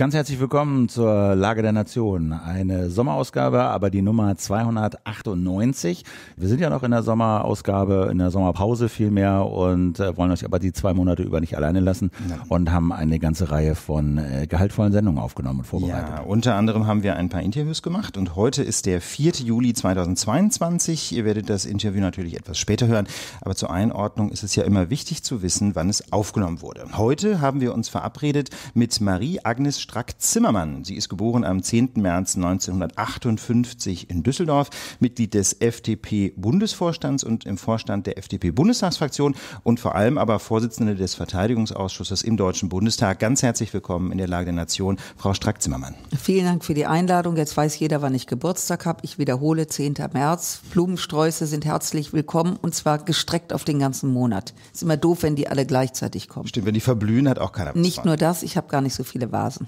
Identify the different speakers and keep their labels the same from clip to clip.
Speaker 1: Ganz herzlich willkommen zur Lage der Nation. Eine Sommerausgabe, aber die Nummer 298. Wir sind ja noch in der Sommerausgabe, in der Sommerpause vielmehr und äh, wollen euch aber die zwei Monate über nicht alleine lassen Nein. und haben eine ganze Reihe von äh, gehaltvollen
Speaker 2: Sendungen aufgenommen und vorbereitet. Ja, unter anderem haben wir ein paar Interviews gemacht und heute ist der 4. Juli 2022. Ihr werdet das Interview natürlich etwas später hören, aber zur Einordnung ist es ja immer wichtig zu wissen, wann es aufgenommen wurde. Heute haben wir uns verabredet mit Marie-Agnes Strack-Zimmermann. Sie ist geboren am 10. März 1958 in Düsseldorf, Mitglied des FDP-Bundesvorstands und im Vorstand der FDP-Bundestagsfraktion und vor allem aber Vorsitzende des Verteidigungsausschusses im Deutschen Bundestag. Ganz herzlich willkommen in der Lage der Nation, Frau Strack-Zimmermann.
Speaker 3: Vielen Dank für die Einladung. Jetzt weiß jeder, wann ich Geburtstag habe. Ich wiederhole, 10. März. Blumensträuße sind herzlich willkommen und zwar gestreckt auf den ganzen Monat. Ist immer doof, wenn die alle gleichzeitig kommen. Stimmt, wenn die verblühen, hat auch keiner was Nicht nur das, ich habe gar nicht so viele Vasen.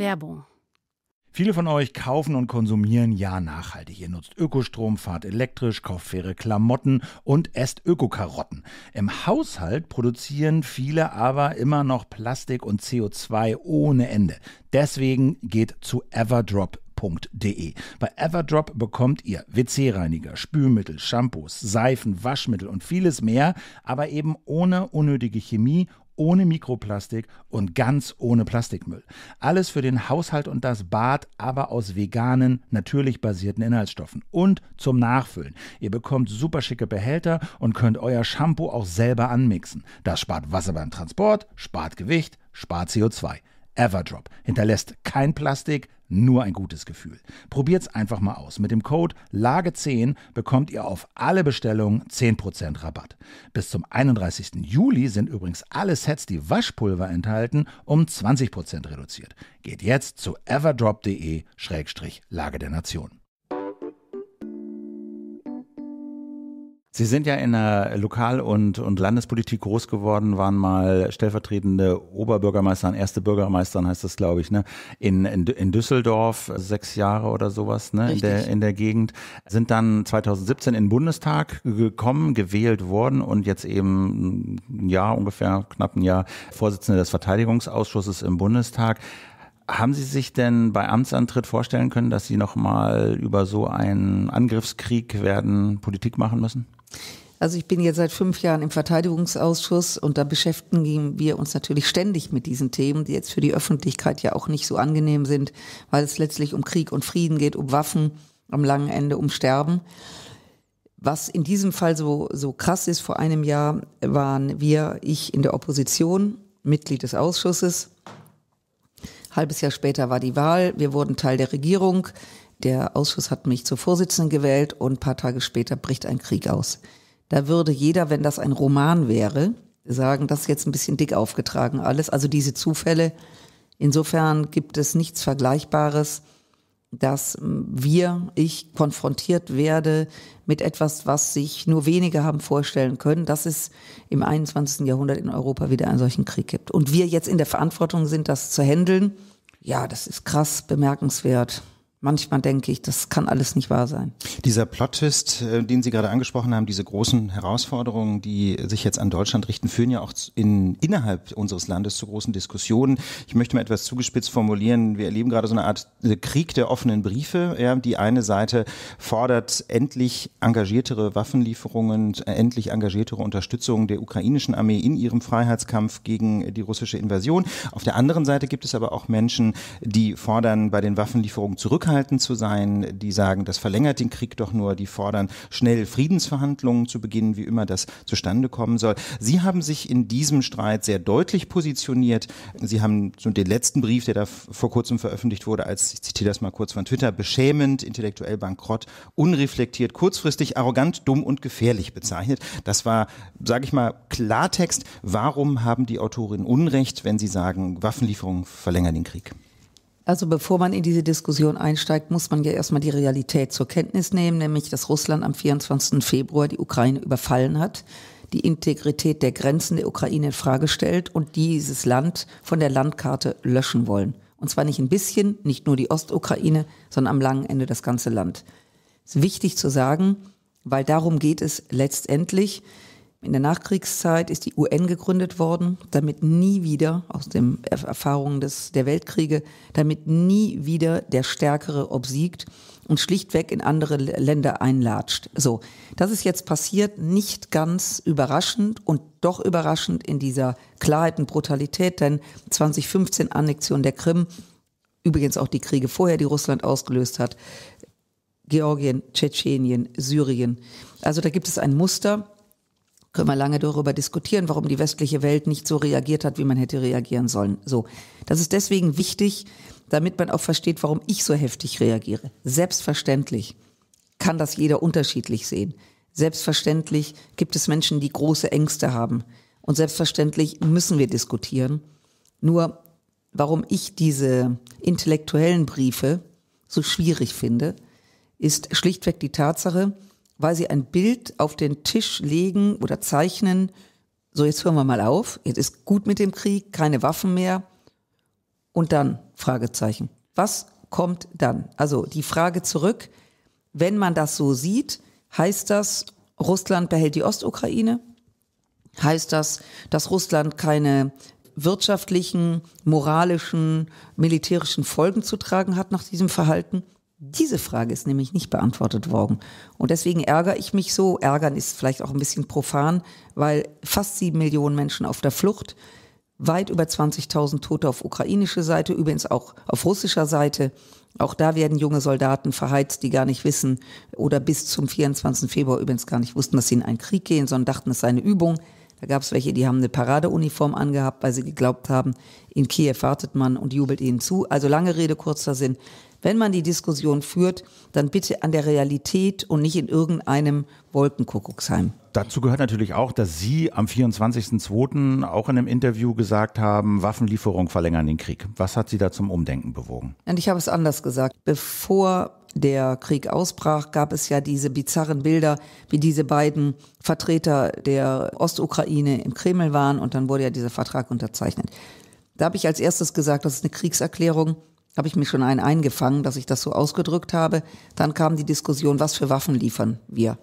Speaker 3: Werbung. Viele
Speaker 1: von euch kaufen und konsumieren ja nachhaltig. Ihr nutzt Ökostrom, fahrt elektrisch, kauft faire Klamotten und esst Ökokarotten. Im Haushalt produzieren viele aber immer noch Plastik und CO2 ohne Ende. Deswegen geht zu Everdrop bei Everdrop bekommt ihr WC-Reiniger, Spülmittel, Shampoos, Seifen, Waschmittel und vieles mehr, aber eben ohne unnötige Chemie ohne Mikroplastik und ganz ohne Plastikmüll. Alles für den Haushalt und das Bad, aber aus veganen, natürlich basierten Inhaltsstoffen und zum Nachfüllen. Ihr bekommt super schicke Behälter und könnt euer Shampoo auch selber anmixen. Das spart Wasser beim Transport, spart Gewicht, spart CO2. Everdrop hinterlässt kein Plastik, nur ein gutes Gefühl. Probiert's einfach mal aus. Mit dem Code LAGE10 bekommt ihr auf alle Bestellungen 10% Rabatt. Bis zum 31. Juli sind übrigens alle Sets, die Waschpulver enthalten, um 20% reduziert. Geht jetzt zu everdrop.de-lage der Nation. Sie sind ja in der Lokal- und, und Landespolitik groß geworden, waren mal stellvertretende Oberbürgermeisterin, erste Bürgermeisterin heißt das, glaube ich, ne? In, in, in Düsseldorf, sechs Jahre oder sowas, ne? In der, in der Gegend. Sind dann 2017 in den Bundestag gekommen, gewählt worden und jetzt eben ein Jahr ungefähr, knapp ein Jahr, Vorsitzende des Verteidigungsausschusses im Bundestag. Haben Sie sich denn bei Amtsantritt vorstellen können, dass Sie nochmal über so einen Angriffskrieg werden Politik machen
Speaker 3: müssen? Also ich bin jetzt seit fünf Jahren im Verteidigungsausschuss und da beschäftigen wir uns natürlich ständig mit diesen Themen, die jetzt für die Öffentlichkeit ja auch nicht so angenehm sind, weil es letztlich um Krieg und Frieden geht, um Waffen, am langen Ende um Sterben. Was in diesem Fall so, so krass ist, vor einem Jahr waren wir, ich in der Opposition, Mitglied des Ausschusses. Halbes Jahr später war die Wahl. Wir wurden Teil der Regierung der Ausschuss hat mich zur Vorsitzenden gewählt und ein paar Tage später bricht ein Krieg aus. Da würde jeder, wenn das ein Roman wäre, sagen, das ist jetzt ein bisschen dick aufgetragen alles. Also diese Zufälle. Insofern gibt es nichts Vergleichbares, dass hm, wir, ich konfrontiert werde mit etwas, was sich nur wenige haben vorstellen können, dass es im 21. Jahrhundert in Europa wieder einen solchen Krieg gibt. Und wir jetzt in der Verantwortung sind, das zu handeln. Ja, das ist krass bemerkenswert manchmal denke ich, das kann alles nicht wahr sein.
Speaker 2: Dieser plot äh, den Sie gerade angesprochen haben, diese großen Herausforderungen, die sich jetzt an Deutschland richten, führen ja auch in, innerhalb unseres Landes zu großen Diskussionen. Ich möchte mal etwas zugespitzt formulieren. Wir erleben gerade so eine Art äh, Krieg der offenen Briefe. Ja, die eine Seite fordert endlich engagiertere Waffenlieferungen, äh, endlich engagiertere Unterstützung der ukrainischen Armee in ihrem Freiheitskampf gegen die russische Invasion. Auf der anderen Seite gibt es aber auch Menschen, die fordern bei den Waffenlieferungen zurück zurückhaltend zu sein, die sagen, das verlängert den Krieg doch nur, die fordern schnell Friedensverhandlungen zu beginnen, wie immer das zustande kommen soll. Sie haben sich in diesem Streit sehr deutlich positioniert. Sie haben so den letzten Brief, der da vor kurzem veröffentlicht wurde, als ich zitiere das mal kurz von Twitter, beschämend, intellektuell bankrott, unreflektiert, kurzfristig, arrogant, dumm und gefährlich bezeichnet. Das war, sage ich mal, Klartext. Warum haben die Autorinnen Unrecht, wenn sie sagen, Waffenlieferungen verlängern den Krieg?
Speaker 3: Also bevor man in diese Diskussion einsteigt, muss man ja erstmal die Realität zur Kenntnis nehmen, nämlich dass Russland am 24. Februar die Ukraine überfallen hat, die Integrität der Grenzen der Ukraine in Frage stellt und dieses Land von der Landkarte löschen wollen. Und zwar nicht ein bisschen, nicht nur die Ostukraine, sondern am langen Ende das ganze Land. Das ist wichtig zu sagen, weil darum geht es letztendlich. In der Nachkriegszeit ist die UN gegründet worden, damit nie wieder, aus den Erfahrungen des, der Weltkriege, damit nie wieder der Stärkere obsiegt und schlichtweg in andere Länder einlatscht. So, das ist jetzt passiert, nicht ganz überraschend und doch überraschend in dieser Klarheit und Brutalität, denn 2015 Annexion der Krim, übrigens auch die Kriege vorher, die Russland ausgelöst hat, Georgien, Tschetschenien, Syrien. Also da gibt es ein Muster können wir lange darüber diskutieren, warum die westliche Welt nicht so reagiert hat, wie man hätte reagieren sollen. So. Das ist deswegen wichtig, damit man auch versteht, warum ich so heftig reagiere. Selbstverständlich kann das jeder unterschiedlich sehen. Selbstverständlich gibt es Menschen, die große Ängste haben. Und selbstverständlich müssen wir diskutieren. Nur, warum ich diese intellektuellen Briefe so schwierig finde, ist schlichtweg die Tatsache, weil sie ein Bild auf den Tisch legen oder zeichnen. So, jetzt hören wir mal auf. Jetzt ist gut mit dem Krieg, keine Waffen mehr. Und dann Fragezeichen. Was kommt dann? Also die Frage zurück. Wenn man das so sieht, heißt das, Russland behält die Ostukraine? Heißt das, dass Russland keine wirtschaftlichen, moralischen, militärischen Folgen zu tragen hat nach diesem Verhalten? Diese Frage ist nämlich nicht beantwortet worden. Und deswegen ärgere ich mich so. Ärgern ist vielleicht auch ein bisschen profan, weil fast sieben Millionen Menschen auf der Flucht, weit über 20.000 Tote auf ukrainischer Seite, übrigens auch auf russischer Seite. Auch da werden junge Soldaten verheizt, die gar nicht wissen oder bis zum 24. Februar übrigens gar nicht wussten, dass sie in einen Krieg gehen, sondern dachten, es sei eine Übung. Da gab es welche, die haben eine Paradeuniform angehabt, weil sie geglaubt haben, in Kiew wartet man und jubelt ihnen zu. Also lange Rede, kurzer Sinn. Wenn man die Diskussion führt, dann bitte an der Realität und nicht in irgendeinem Wolkenkuckucksheim.
Speaker 1: Dazu gehört natürlich auch, dass Sie am 24.02. auch in einem Interview gesagt haben, Waffenlieferung verlängern den Krieg. Was hat Sie da zum Umdenken bewogen?
Speaker 3: Und ich habe es anders gesagt. Bevor der Krieg ausbrach, gab es ja diese bizarren Bilder, wie diese beiden Vertreter der Ostukraine im Kreml waren und dann wurde ja dieser Vertrag unterzeichnet. Da habe ich als erstes gesagt, das ist eine Kriegserklärung habe ich mir schon einen eingefangen, dass ich das so ausgedrückt habe. Dann kam die Diskussion, was für Waffen liefern wir?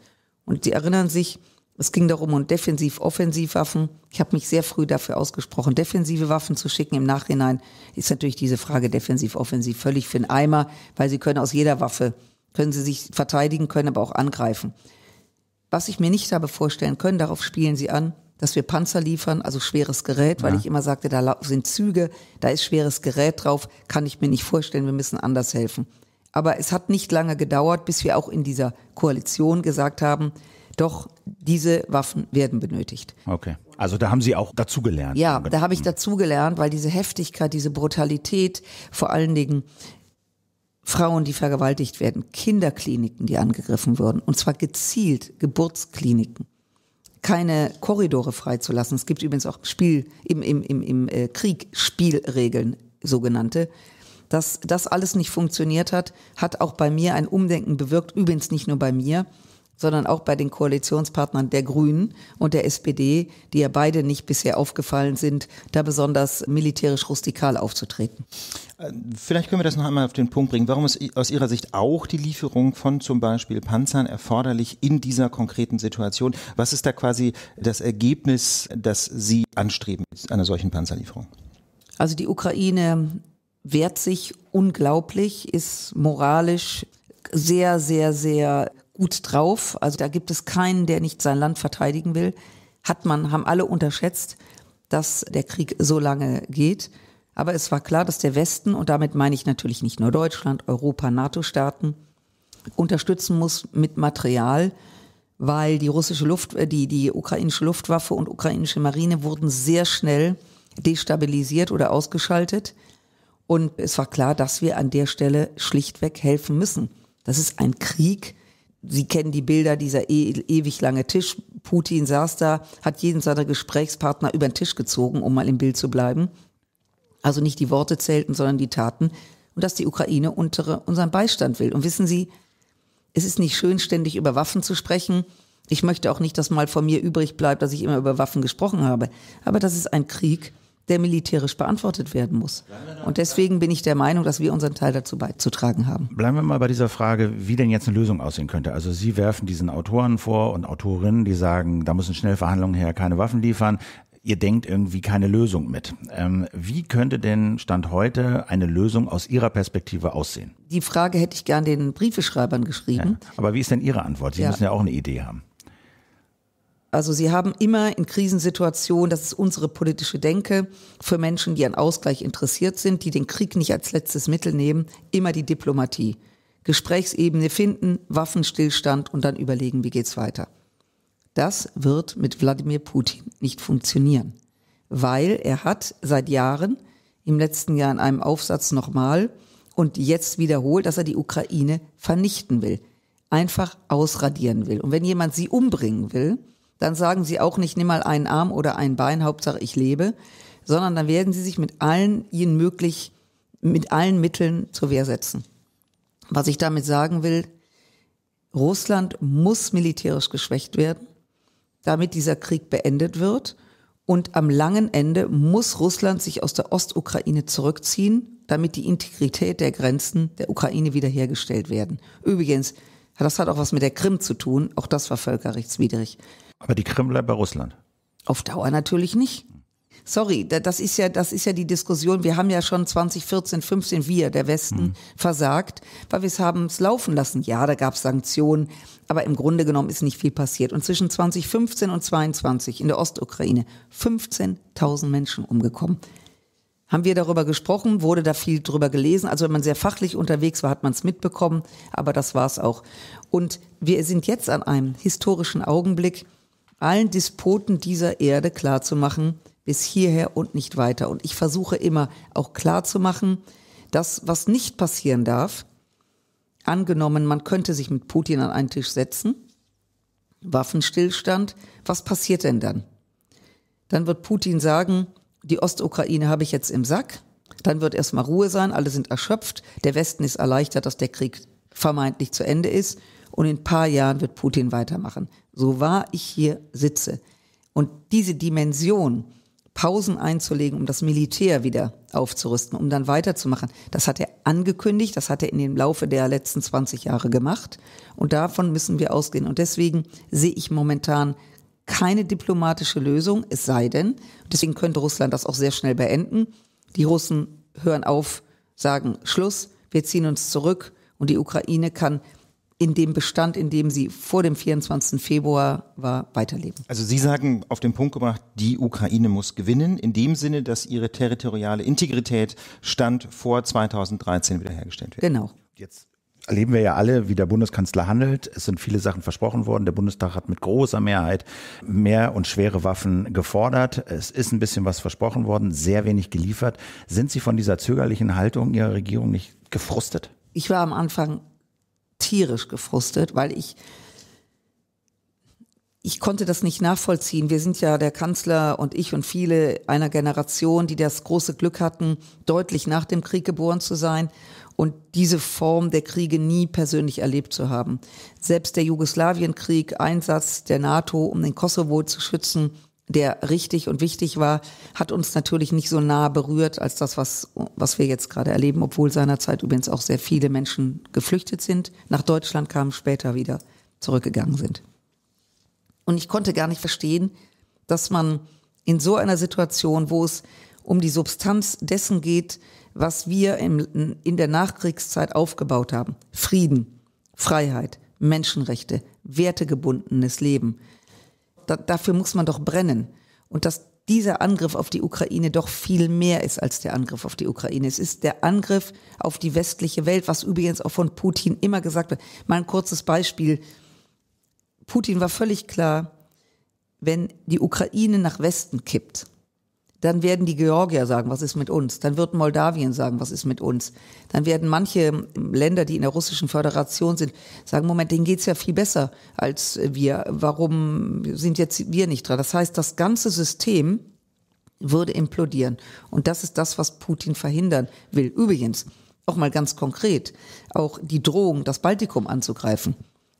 Speaker 3: Und Sie erinnern sich, es ging darum, um Defensiv-Offensivwaffen. Ich habe mich sehr früh dafür ausgesprochen, defensive Waffen zu schicken. Im Nachhinein ist natürlich diese Frage Defensiv-Offensiv völlig für den Eimer, weil Sie können aus jeder Waffe, können Sie sich verteidigen, können aber auch angreifen. Was ich mir nicht habe vorstellen können, darauf spielen Sie an, dass wir Panzer liefern, also schweres Gerät, weil ja. ich immer sagte, da sind Züge, da ist schweres Gerät drauf, kann ich mir nicht vorstellen, wir müssen anders helfen. Aber es hat nicht lange gedauert, bis wir auch in dieser Koalition gesagt haben, doch, diese Waffen werden benötigt.
Speaker 1: Okay. Also da haben Sie auch dazugelernt.
Speaker 3: Ja, genau. da habe ich hm. dazugelernt, weil diese Heftigkeit, diese Brutalität, vor allen Dingen Frauen, die vergewaltigt werden, Kinderkliniken, die angegriffen wurden, und zwar gezielt Geburtskliniken keine Korridore freizulassen. Es gibt übrigens auch Spiel im, im, im, im äh, Krieg Spielregeln, sogenannte. Dass das alles nicht funktioniert hat, hat auch bei mir ein Umdenken bewirkt, übrigens nicht nur bei mir, sondern auch bei den Koalitionspartnern der Grünen und der SPD, die ja beide nicht bisher aufgefallen sind, da besonders militärisch rustikal aufzutreten.
Speaker 2: Äh, vielleicht können wir das noch einmal auf den Punkt bringen. Warum ist aus Ihrer Sicht auch die Lieferung von zum Beispiel Panzern erforderlich in dieser konkreten Situation? Was ist da quasi das Ergebnis, das Sie anstreben einer solchen Panzerlieferung?
Speaker 3: Also die Ukraine wehrt sich unglaublich, ist moralisch sehr, sehr, sehr gut drauf. Also da gibt es keinen, der nicht sein Land verteidigen will. Hat man, haben alle unterschätzt, dass der Krieg so lange geht. Aber es war klar, dass der Westen, und damit meine ich natürlich nicht nur Deutschland, Europa, NATO-Staaten, unterstützen muss mit Material, weil die russische Luft, äh, die, die ukrainische Luftwaffe und ukrainische Marine wurden sehr schnell destabilisiert oder ausgeschaltet. Und es war klar, dass wir an der Stelle schlichtweg helfen müssen. Das ist ein Krieg, Sie kennen die Bilder dieser e ewig lange Tisch. Putin saß da, hat jeden seiner Gesprächspartner über den Tisch gezogen, um mal im Bild zu bleiben. Also nicht die Worte zählten, sondern die Taten. Und dass die Ukraine untere unseren Beistand will. Und wissen Sie, es ist nicht schön, ständig über Waffen zu sprechen. Ich möchte auch nicht, dass mal von mir übrig bleibt, dass ich immer über Waffen gesprochen habe. Aber das ist ein Krieg, der militärisch beantwortet werden muss. Und deswegen bin ich der Meinung, dass wir unseren Teil dazu beizutragen haben.
Speaker 1: Bleiben wir mal bei dieser Frage, wie denn jetzt eine Lösung aussehen könnte. Also Sie werfen diesen Autoren vor und Autorinnen, die sagen, da müssen schnell Verhandlungen her, keine Waffen liefern. Ihr denkt irgendwie keine Lösung mit. Ähm, wie könnte denn Stand heute eine Lösung aus Ihrer Perspektive aussehen?
Speaker 3: Die Frage hätte ich gern den Briefeschreibern geschrieben. Ja,
Speaker 1: aber wie ist denn Ihre Antwort? Sie ja. müssen ja auch eine Idee haben.
Speaker 3: Also sie haben immer in Krisensituationen, das ist unsere politische Denke, für Menschen, die an Ausgleich interessiert sind, die den Krieg nicht als letztes Mittel nehmen, immer die Diplomatie. Gesprächsebene finden, Waffenstillstand und dann überlegen, wie geht's weiter. Das wird mit Wladimir Putin nicht funktionieren, weil er hat seit Jahren, im letzten Jahr in einem Aufsatz nochmal und jetzt wiederholt, dass er die Ukraine vernichten will, einfach ausradieren will. Und wenn jemand sie umbringen will, dann sagen sie auch nicht, nimm mal einen Arm oder ein Bein, Hauptsache ich lebe, sondern dann werden sie sich mit allen ihnen möglich, mit allen Mitteln zur Wehr setzen. Was ich damit sagen will, Russland muss militärisch geschwächt werden, damit dieser Krieg beendet wird. Und am langen Ende muss Russland sich aus der Ostukraine zurückziehen, damit die Integrität der Grenzen der Ukraine wiederhergestellt werden. Übrigens, das hat auch was mit der Krim zu tun. Auch das war völkerrechtswidrig. Aber die Krim bleibt bei Russland. Auf Dauer natürlich nicht. Sorry, das ist ja, das ist ja die Diskussion. Wir haben ja schon 2014, 15 wir, der Westen, mhm. versagt, weil wir es haben es laufen lassen. Ja, da gab es Sanktionen, aber im Grunde genommen ist nicht viel passiert. Und zwischen 2015 und 22 in der Ostukraine 15.000 Menschen umgekommen. Haben wir darüber gesprochen, wurde da viel drüber gelesen. Also wenn man sehr fachlich unterwegs war, hat man es mitbekommen, aber das war es auch. Und wir sind jetzt an einem historischen Augenblick, allen Despoten dieser Erde klarzumachen, bis hierher und nicht weiter. Und ich versuche immer auch klarzumachen, dass was nicht passieren darf, angenommen, man könnte sich mit Putin an einen Tisch setzen, Waffenstillstand, was passiert denn dann? Dann wird Putin sagen, die Ostukraine habe ich jetzt im Sack, dann wird erstmal Ruhe sein, alle sind erschöpft, der Westen ist erleichtert, dass der Krieg vermeintlich zu Ende ist und in ein paar Jahren wird Putin weitermachen so wahr ich hier sitze. Und diese Dimension, Pausen einzulegen, um das Militär wieder aufzurüsten, um dann weiterzumachen, das hat er angekündigt, das hat er in dem Laufe der letzten 20 Jahre gemacht. Und davon müssen wir ausgehen. Und deswegen sehe ich momentan keine diplomatische Lösung, es sei denn, deswegen könnte Russland das auch sehr schnell beenden. Die Russen hören auf, sagen Schluss, wir ziehen uns zurück und die Ukraine kann in dem Bestand, in dem sie vor dem 24. Februar
Speaker 2: war, weiterleben. Also Sie sagen auf den Punkt gebracht, die Ukraine muss gewinnen, in dem Sinne, dass ihre territoriale Integrität Stand vor 2013 wiederhergestellt wird. Genau.
Speaker 3: Jetzt
Speaker 1: erleben wir ja alle, wie der Bundeskanzler handelt. Es sind viele Sachen versprochen worden. Der Bundestag hat mit großer Mehrheit mehr und schwere Waffen gefordert. Es ist ein bisschen was versprochen worden, sehr wenig geliefert. Sind Sie von dieser zögerlichen Haltung Ihrer Regierung nicht gefrustet?
Speaker 3: Ich war am Anfang tierisch gefrustet, weil ich ich konnte das nicht nachvollziehen. Wir sind ja der Kanzler und ich und viele einer Generation, die das große Glück hatten, deutlich nach dem Krieg geboren zu sein und diese Form der Kriege nie persönlich erlebt zu haben. Selbst der Jugoslawienkrieg, Einsatz der NATO, um den Kosovo zu schützen, der richtig und wichtig war, hat uns natürlich nicht so nah berührt als das, was, was wir jetzt gerade erleben, obwohl seinerzeit übrigens auch sehr viele Menschen geflüchtet sind, nach Deutschland kamen, später wieder zurückgegangen sind. Und ich konnte gar nicht verstehen, dass man in so einer Situation, wo es um die Substanz dessen geht, was wir im, in der Nachkriegszeit aufgebaut haben, Frieden, Freiheit, Menschenrechte, wertegebundenes Leben – da, dafür muss man doch brennen. Und dass dieser Angriff auf die Ukraine doch viel mehr ist als der Angriff auf die Ukraine. Es ist der Angriff auf die westliche Welt, was übrigens auch von Putin immer gesagt wird. Mal ein kurzes Beispiel. Putin war völlig klar, wenn die Ukraine nach Westen kippt, dann werden die Georgier sagen, was ist mit uns? Dann wird Moldawien sagen, was ist mit uns? Dann werden manche ähm, Länder, die in der russischen Föderation sind, sagen, Moment, denen geht's ja viel besser als wir. Warum sind jetzt wir nicht dran? Das heißt, das ganze System würde implodieren. Und das ist das, was Putin verhindern will. Übrigens, auch mal ganz konkret, auch die Drohung, das Baltikum anzugreifen.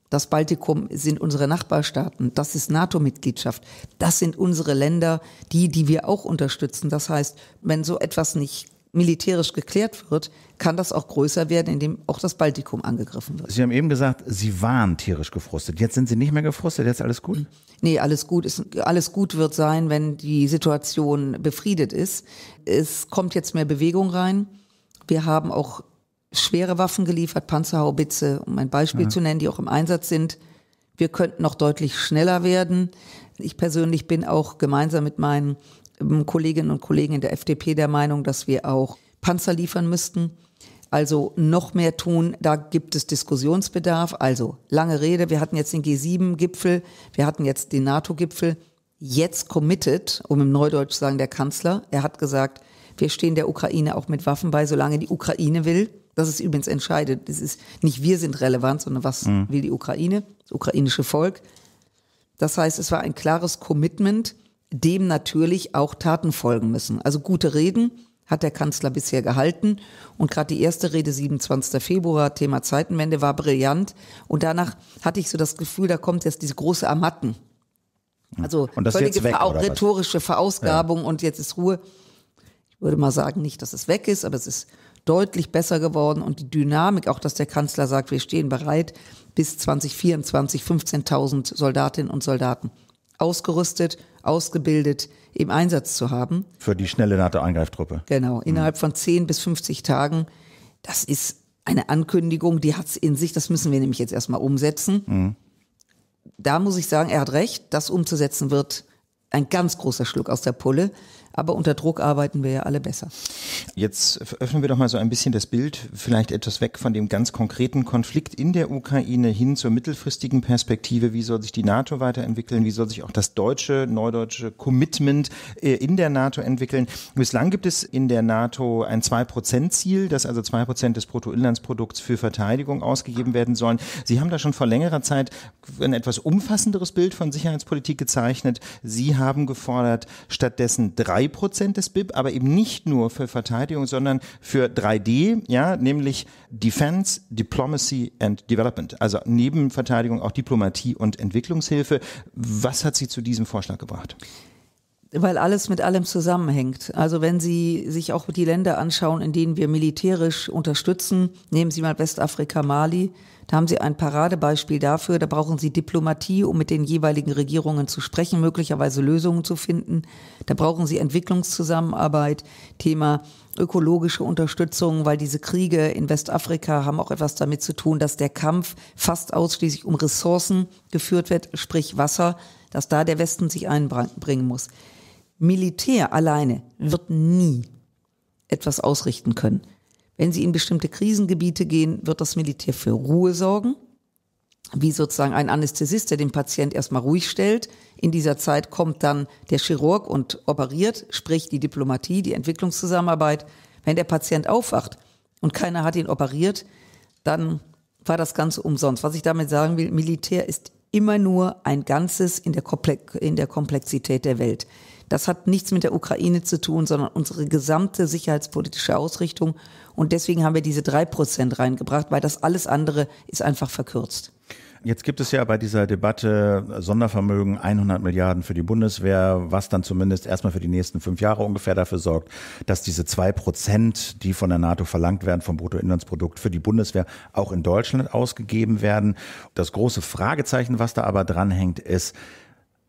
Speaker 3: Das Baltikum sind unsere Nachbarstaaten, das ist NATO-Mitgliedschaft, das sind unsere Länder, die, die wir auch unterstützen. Das heißt, wenn so etwas nicht militärisch geklärt wird, kann das auch größer werden, indem auch das Baltikum angegriffen wird.
Speaker 1: Sie haben eben gesagt, Sie waren tierisch gefrustet. Jetzt sind Sie nicht mehr gefrustet, jetzt alles gut?
Speaker 3: Nee, alles gut ist, alles gut wird sein, wenn die Situation befriedet ist. Es kommt jetzt mehr Bewegung rein. Wir haben auch schwere Waffen geliefert, Panzerhaubitze, um ein Beispiel ja. zu nennen, die auch im Einsatz sind. Wir könnten noch deutlich schneller werden. Ich persönlich bin auch gemeinsam mit meinen ähm, Kolleginnen und Kollegen in der FDP der Meinung, dass wir auch Panzer liefern müssten. Also noch mehr tun, da gibt es Diskussionsbedarf. Also lange Rede, wir hatten jetzt den G7-Gipfel, wir hatten jetzt den NATO-Gipfel. Jetzt committed, um im Neudeutsch zu sagen, der Kanzler, er hat gesagt, wir stehen der Ukraine auch mit Waffen bei, solange die Ukraine will. Das ist übrigens entscheidend. Das ist nicht wir sind relevant, sondern was mhm. will die Ukraine, das ukrainische Volk. Das heißt, es war ein klares Commitment, dem natürlich auch Taten folgen müssen. Also gute Reden hat der Kanzler bisher gehalten. Und gerade die erste Rede, 27. Februar, Thema Zeitenwende, war brillant. Und danach hatte ich so das Gefühl, da kommt jetzt diese große Amatten. Mhm. Also und das völlige weg, Veraus rhetorische Verausgabung ja. und jetzt ist Ruhe würde mal sagen, nicht, dass es weg ist, aber es ist deutlich besser geworden und die Dynamik, auch dass der Kanzler sagt, wir stehen bereit, bis 2024 15.000 Soldatinnen und Soldaten ausgerüstet, ausgebildet im Einsatz zu haben.
Speaker 1: Für die schnelle NATO-Eingreiftruppe.
Speaker 3: Genau, mhm. innerhalb mhm. von 10 bis 50 Tagen. Das ist eine Ankündigung, die hat es in sich, das müssen wir nämlich jetzt erstmal umsetzen. Mhm. Da muss ich sagen, er hat recht, das umzusetzen wird ein ganz großer Schluck aus der Pulle. Aber unter Druck arbeiten wir ja alle besser.
Speaker 2: Jetzt öffnen wir doch mal so ein bisschen das Bild, vielleicht etwas weg von dem ganz konkreten Konflikt in der Ukraine hin zur mittelfristigen Perspektive. Wie soll sich die NATO weiterentwickeln? Wie soll sich auch das deutsche, neudeutsche Commitment äh, in der NATO entwickeln? Bislang gibt es in der NATO ein 2-Prozent-Ziel, dass also 2 Prozent des Bruttoinlandsprodukts für Verteidigung ausgegeben werden sollen. Sie haben da schon vor längerer Zeit ein etwas umfassenderes Bild von Sicherheitspolitik gezeichnet. Sie haben gefordert, stattdessen drei 3 Prozent des BIP, aber eben nicht nur für Verteidigung, sondern für 3D, ja, nämlich Defense, Diplomacy and Development. Also neben Verteidigung auch Diplomatie und Entwicklungshilfe. Was hat Sie zu diesem Vorschlag gebracht?
Speaker 3: weil alles mit allem zusammenhängt. Also wenn Sie sich auch die Länder anschauen, in denen wir militärisch unterstützen, nehmen Sie mal Westafrika, Mali, da haben Sie ein Paradebeispiel dafür. Da brauchen Sie Diplomatie, um mit den jeweiligen Regierungen zu sprechen, möglicherweise Lösungen zu finden. Da brauchen Sie Entwicklungszusammenarbeit, Thema ökologische Unterstützung, weil diese Kriege in Westafrika haben auch etwas damit zu tun, dass der Kampf fast ausschließlich um Ressourcen geführt wird, sprich Wasser, dass da der Westen sich einbringen muss. Militär alleine wird nie etwas ausrichten können. Wenn sie in bestimmte Krisengebiete gehen, wird das Militär für Ruhe sorgen. Wie sozusagen ein Anästhesist, der den Patient erstmal ruhig stellt. In dieser Zeit kommt dann der Chirurg und operiert, sprich die Diplomatie, die Entwicklungszusammenarbeit. Wenn der Patient aufwacht und keiner hat ihn operiert, dann war das Ganze umsonst. Was ich damit sagen will, Militär ist immer nur ein Ganzes in der, in der, Komplexität der Welt. Das hat nichts mit der Ukraine zu tun, sondern unsere gesamte sicherheitspolitische Ausrichtung und deswegen haben wir diese drei Prozent reingebracht, weil das alles andere ist einfach verkürzt.
Speaker 1: Jetzt gibt es ja bei dieser Debatte Sondervermögen 100 Milliarden für die Bundeswehr, was dann zumindest erstmal für die nächsten fünf Jahre ungefähr dafür sorgt, dass diese zwei Prozent, die von der NATO verlangt werden vom Bruttoinlandsprodukt für die Bundeswehr, auch in Deutschland ausgegeben werden. Das große Fragezeichen, was da aber dranhängt, ist,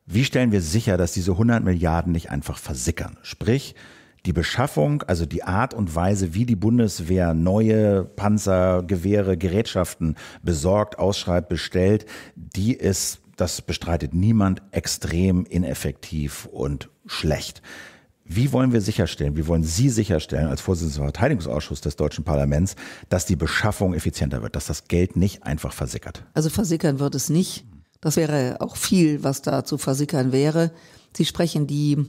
Speaker 1: wie stellen wir sicher, dass diese 100 Milliarden nicht einfach versickern? Sprich, die Beschaffung, also die Art und Weise, wie die Bundeswehr neue Panzer, Gewehre, Gerätschaften besorgt, ausschreibt, bestellt, die ist, das bestreitet niemand, extrem ineffektiv und schlecht. Wie wollen wir sicherstellen, wie wollen Sie sicherstellen als Vorsitzender des Verteidigungsausschusses des deutschen Parlaments, dass die Beschaffung effizienter wird, dass das Geld nicht einfach versickert?
Speaker 3: Also versickern wird es nicht. Das wäre auch viel, was da zu versickern wäre. Sie sprechen die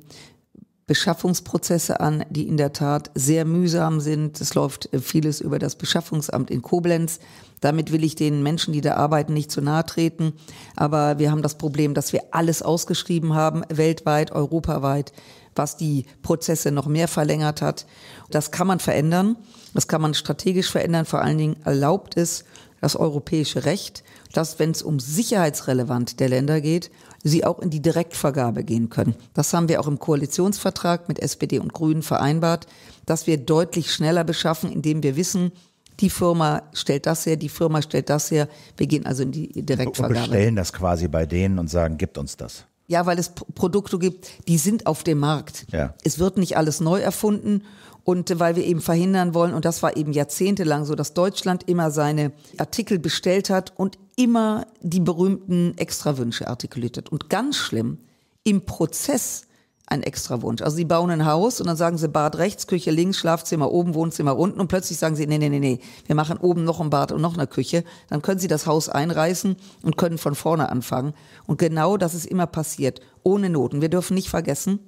Speaker 3: Beschaffungsprozesse an, die in der Tat sehr mühsam sind. Es läuft äh, vieles über das Beschaffungsamt in Koblenz. Damit will ich den Menschen, die da arbeiten, nicht zu nahe treten. Aber wir haben das Problem, dass wir alles ausgeschrieben haben, weltweit, europaweit, was die Prozesse noch mehr verlängert hat. Das kann man verändern. Das kann man strategisch verändern. Vor allen Dingen erlaubt es das europäische Recht, dass wenn es um Sicherheitsrelevant der Länder geht, sie auch in die Direktvergabe gehen können. Das haben wir auch im Koalitionsvertrag mit SPD und Grünen vereinbart, dass wir deutlich schneller beschaffen, indem wir wissen, die Firma stellt das her, die Firma stellt das her. Wir gehen also in die Direktvergabe. Und
Speaker 1: bestellen das quasi bei denen und sagen, gibt uns das.
Speaker 3: Ja, weil es Produkte gibt, die sind auf dem Markt. Ja. Es wird nicht alles neu erfunden und weil wir eben verhindern wollen, und das war eben jahrzehntelang so, dass Deutschland immer seine Artikel bestellt hat und immer die berühmten Extrawünsche artikuliert hat. Und ganz schlimm, im Prozess ein Extrawunsch. Also sie bauen ein Haus und dann sagen sie Bad rechts, Küche links, Schlafzimmer oben, Wohnzimmer unten und plötzlich sagen sie, nee, nee, nee, nee, wir machen oben noch ein Bad und noch eine Küche. Dann können sie das Haus einreißen und können von vorne anfangen. Und genau das ist immer passiert, ohne Noten. Wir dürfen nicht vergessen,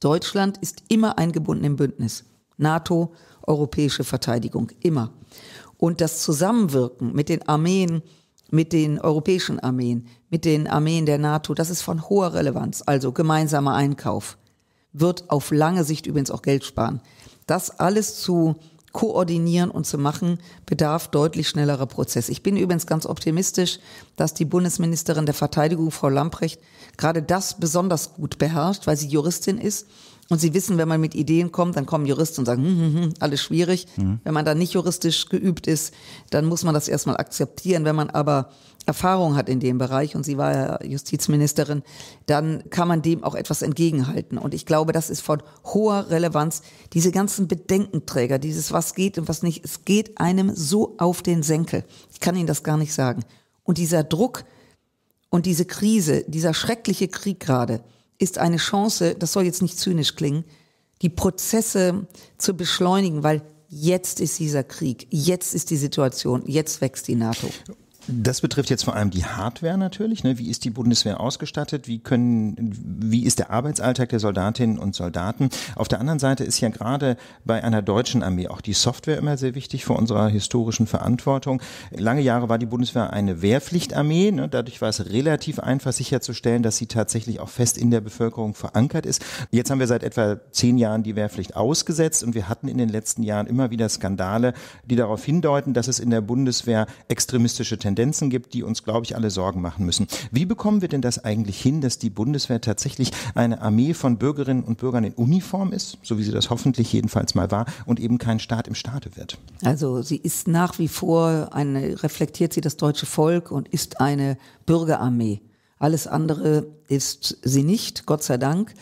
Speaker 3: Deutschland ist immer eingebunden im Bündnis. NATO, europäische Verteidigung, immer. Und das Zusammenwirken mit den Armeen, mit den europäischen Armeen, mit den Armeen der NATO, das ist von hoher Relevanz. Also gemeinsamer Einkauf wird auf lange Sicht übrigens auch Geld sparen. Das alles zu koordinieren und zu machen, bedarf deutlich schnellerer Prozesse. Ich bin übrigens ganz optimistisch, dass die Bundesministerin der Verteidigung, Frau Lamprecht, gerade das besonders gut beherrscht, weil sie Juristin ist. Und sie wissen, wenn man mit Ideen kommt, dann kommen Juristen und sagen, hm, hm, hm, alles schwierig. Mhm. Wenn man da nicht juristisch geübt ist, dann muss man das erstmal akzeptieren. Wenn man aber Erfahrung hat in dem Bereich und sie war ja Justizministerin, dann kann man dem auch etwas entgegenhalten. Und ich glaube, das ist von hoher Relevanz. Diese ganzen Bedenkenträger, dieses was geht und was nicht, es geht einem so auf den Senkel. Ich kann Ihnen das gar nicht sagen. Und dieser Druck, und diese Krise, dieser schreckliche Krieg gerade, ist eine Chance, das soll jetzt nicht zynisch klingen, die Prozesse zu beschleunigen, weil jetzt ist dieser Krieg, jetzt ist die Situation, jetzt wächst die NATO.
Speaker 2: Das betrifft jetzt vor allem die Hardware natürlich. Ne? Wie ist die Bundeswehr ausgestattet? Wie können, wie ist der Arbeitsalltag der Soldatinnen und Soldaten? Auf der anderen Seite ist ja gerade bei einer deutschen Armee auch die Software immer sehr wichtig vor unserer historischen Verantwortung. Lange Jahre war die Bundeswehr eine Wehrpflichtarmee. Ne? Dadurch war es relativ einfach sicherzustellen, dass sie tatsächlich auch fest in der Bevölkerung verankert ist. Jetzt haben wir seit etwa zehn Jahren die Wehrpflicht ausgesetzt und wir hatten in den letzten Jahren immer wieder Skandale, die darauf hindeuten, dass es in der Bundeswehr extremistische Tendenzen Tendenzen gibt, die uns, glaube ich, alle Sorgen machen müssen. Wie bekommen wir denn das eigentlich hin, dass die Bundeswehr tatsächlich eine Armee von Bürgerinnen und Bürgern in Uniform ist, so wie sie das hoffentlich jedenfalls mal war, und eben kein Staat im Staate wird?
Speaker 3: Also sie ist nach wie vor eine, reflektiert sie das deutsche Volk und ist eine Bürgerarmee. Alles andere ist sie nicht, Gott sei Dank.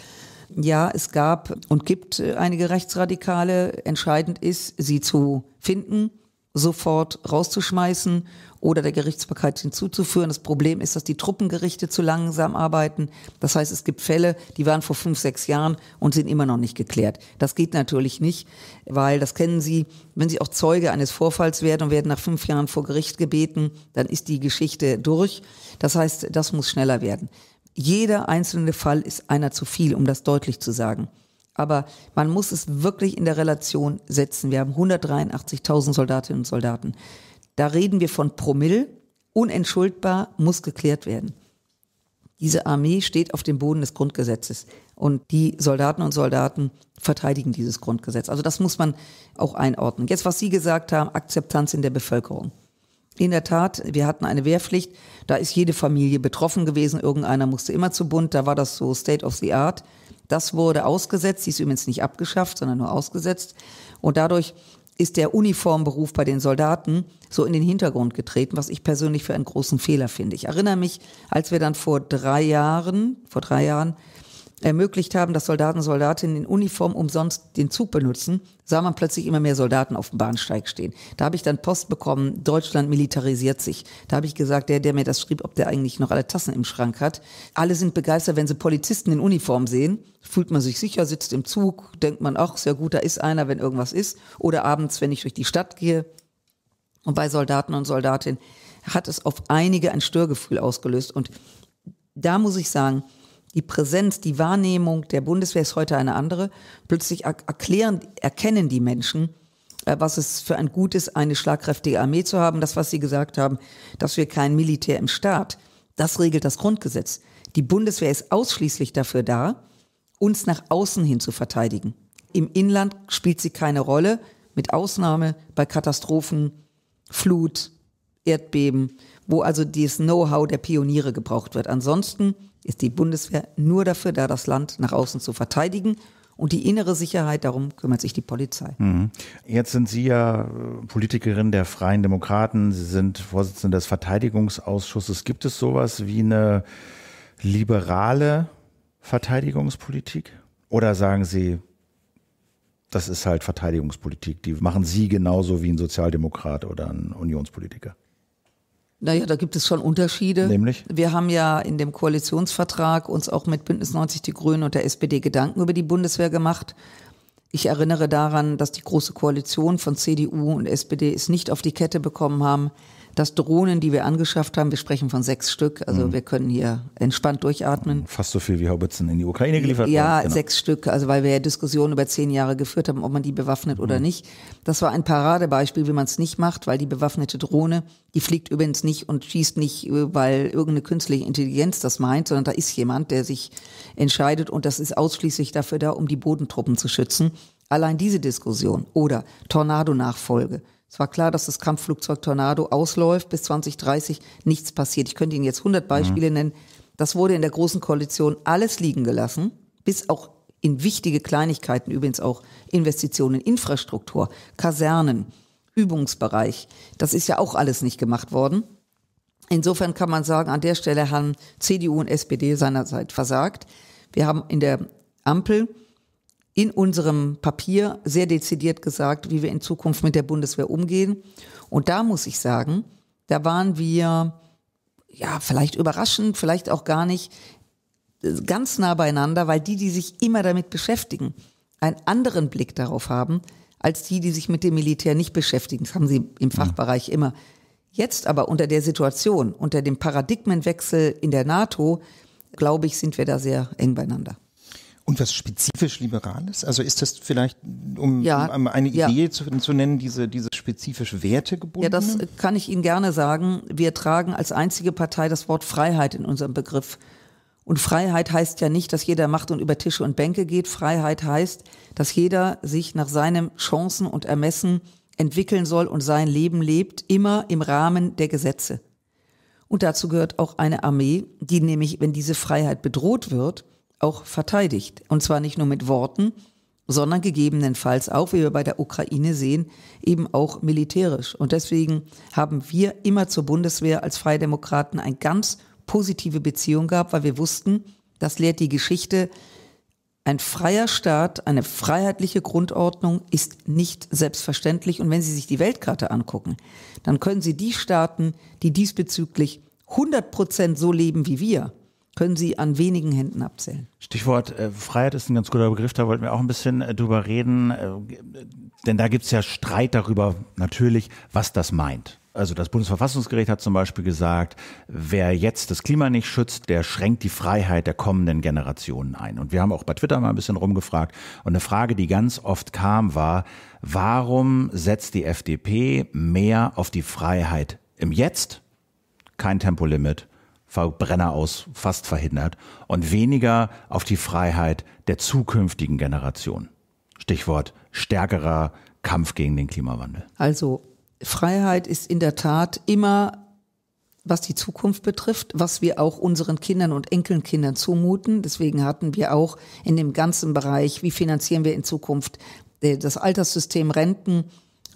Speaker 3: Ja, es gab und gibt einige Rechtsradikale. Entscheidend ist, sie zu finden, sofort rauszuschmeißen oder der Gerichtsbarkeit hinzuzuführen. Das Problem ist, dass die Truppengerichte zu langsam arbeiten. Das heißt, es gibt Fälle, die waren vor fünf, sechs Jahren und sind immer noch nicht geklärt. Das geht natürlich nicht, weil das kennen Sie, wenn Sie auch Zeuge eines Vorfalls werden und werden nach fünf Jahren vor Gericht gebeten, dann ist die Geschichte durch. Das heißt, das muss schneller werden. Jeder einzelne Fall ist einer zu viel, um das deutlich zu sagen. Aber man muss es wirklich in der Relation setzen. Wir haben 183.000 Soldatinnen und Soldaten. Da reden wir von Promille. Unentschuldbar muss geklärt werden. Diese Armee steht auf dem Boden des Grundgesetzes. Und die Soldaten und Soldaten verteidigen dieses Grundgesetz. Also das muss man auch einordnen. Jetzt, was Sie gesagt haben, Akzeptanz in der Bevölkerung. In der Tat, wir hatten eine Wehrpflicht, da ist jede Familie betroffen gewesen, irgendeiner musste immer zu Bund, da war das so State of the Art. Das wurde ausgesetzt, Sie ist übrigens nicht abgeschafft, sondern nur ausgesetzt. Und dadurch ist der Uniformberuf bei den Soldaten so in den Hintergrund getreten, was ich persönlich für einen großen Fehler finde. Ich erinnere mich, als wir dann vor drei Jahren, vor drei Jahren ermöglicht haben, dass Soldaten und Soldatinnen in Uniform umsonst den Zug benutzen, sah man plötzlich immer mehr Soldaten auf dem Bahnsteig stehen. Da habe ich dann Post bekommen, Deutschland militarisiert sich. Da habe ich gesagt, der, der mir das schrieb, ob der eigentlich noch alle Tassen im Schrank hat. Alle sind begeistert, wenn sie Polizisten in Uniform sehen. Fühlt man sich sicher, sitzt im Zug, denkt man, auch, sehr gut, da ist einer, wenn irgendwas ist. Oder abends, wenn ich durch die Stadt gehe. Und bei Soldaten und Soldatinnen hat es auf einige ein Störgefühl ausgelöst. Und da muss ich sagen, die Präsenz, die Wahrnehmung der Bundeswehr ist heute eine andere. Plötzlich erklären, erkennen die Menschen, äh, was es für ein Gutes, eine schlagkräftige Armee zu haben. Das, was Sie gesagt haben, dass wir kein Militär im Staat, das regelt das Grundgesetz. Die Bundeswehr ist ausschließlich dafür da, uns nach außen hin zu verteidigen. Im Inland spielt sie keine Rolle, mit Ausnahme bei Katastrophen, Flut, Erdbeben, wo also das Know-how der Pioniere gebraucht wird. Ansonsten ist die Bundeswehr nur dafür da, das Land nach außen zu verteidigen und die innere Sicherheit, darum kümmert sich die Polizei. Mhm.
Speaker 1: Jetzt sind Sie ja äh, Politikerin der Freien Demokraten, Sie sind Vorsitzende des Verteidigungsausschusses. Gibt es sowas wie eine liberale Verteidigungspolitik? Oder sagen Sie, das ist halt Verteidigungspolitik, die machen Sie genauso wie ein Sozialdemokrat oder ein Unionspolitiker?
Speaker 3: Naja, da gibt es schon Unterschiede. Nämlich? Wir haben ja in dem Koalitionsvertrag uns auch mit Bündnis 90 Die Grünen und der SPD Gedanken über die Bundeswehr gemacht. Ich erinnere daran, dass die Große Koalition von CDU und SPD es nicht auf die Kette bekommen haben, das Drohnen, die wir angeschafft haben, wir sprechen von sechs Stück, also mhm. wir können hier entspannt durchatmen.
Speaker 1: Fast so viel wie Haubitzen in die Ukraine geliefert Ja, genau. sechs
Speaker 3: Stück, also weil wir ja Diskussionen über zehn Jahre geführt haben, ob man die bewaffnet mhm. oder nicht. Das war ein Paradebeispiel, wie man es nicht macht, weil die bewaffnete Drohne, die fliegt übrigens nicht und schießt nicht, äh, weil irgendeine künstliche Intelligenz das meint, sondern da ist jemand, der sich entscheidet und das ist ausschließlich dafür da, um die Bodentruppen zu schützen. Allein diese Diskussion oder Tornado-Nachfolge. Es war klar, dass das Kampfflugzeug Tornado ausläuft, bis 2030 nichts passiert. Ich könnte Ihnen jetzt 100 mhm. Beispiele mhm. nennen. Das wurde in der Großen Koalition alles liegen gelassen, bis auch in wichtige Kleinigkeiten, übrigens auch Investitionen in Infrastruktur, Kasernen, Übungsbereich. Das ist ja auch alles nicht gemacht worden. Insofern kann man sagen, an der Stelle haben CDU und SPD seinerzeit versagt. Wir haben in der Ampel in unserem Papier sehr dezidiert gesagt, wie wir in Zukunft mit der Bundeswehr umgehen. Und da muss ich sagen, da waren wir, ja, vielleicht überraschend, vielleicht auch gar nicht, äh, ganz nah beieinander, weil die, die sich immer damit beschäftigen, einen anderen Blick darauf haben, als die, die sich mit dem Militär nicht beschäftigen. Das haben sie im Fachbereich immer. Jetzt aber unter der Situation, unter dem Paradigmenwechsel in der NATO, glaube ich, sind wir da sehr eng beieinander.
Speaker 2: Und was spezifisch Liberales? Also ist das vielleicht, um,
Speaker 3: ja, um eine Idee ja. zu, zu, nennen, diese, diese spezifisch wertegebundene? Ja, das kann ich Ihnen gerne sagen. Wir tragen als einzige Partei das Wort Freiheit in unserem Begriff. Und Freiheit heißt ja nicht, dass jeder macht und über Tische und Bänke geht. Freiheit heißt, dass jeder sich nach seinen Chancen und Ermessen entwickeln soll und sein Leben lebt, immer im Rahmen der Gesetze. Und dazu gehört auch eine Armee, die nämlich, wenn diese Freiheit bedroht wird, auch verteidigt. Und zwar nicht nur mit Worten, sondern gegebenenfalls auch, wie wir bei der Ukraine sehen, eben auch militärisch. Und deswegen haben wir immer zur Bundeswehr als Freie Demokraten eine ganz positive Beziehung gehabt, weil wir wussten, das lehrt die Geschichte, ein freier Staat, eine freiheitliche Grundordnung ist nicht selbstverständlich. Und wenn Sie sich die Weltkarte angucken, dann können Sie die Staaten, die diesbezüglich 100 Prozent so leben wie wir, können Sie an wenigen Händen abzählen.
Speaker 1: Stichwort äh, Freiheit ist ein ganz guter Begriff, da wollten wir auch ein bisschen äh, drüber reden, äh, denn da gibt es ja Streit darüber natürlich, was das meint. Also das Bundesverfassungsgericht hat zum Beispiel gesagt, wer jetzt das Klima nicht schützt, der schränkt die Freiheit der kommenden Generationen ein. Und wir haben auch bei Twitter mal ein bisschen rumgefragt. Und eine Frage, die ganz oft kam, war, warum setzt die FDP mehr auf die Freiheit im Jetzt? Kein Tempolimit Verbrenner aus fast verhindert und weniger auf die Freiheit der zukünftigen Generation. Stichwort stärkerer Kampf gegen den Klimawandel.
Speaker 3: Also Freiheit ist in der Tat immer was die Zukunft betrifft, was wir auch unseren Kindern und Enkelkindern zumuten. Deswegen hatten wir auch in dem ganzen Bereich, wie finanzieren wir in Zukunft äh, das Alterssystem Renten,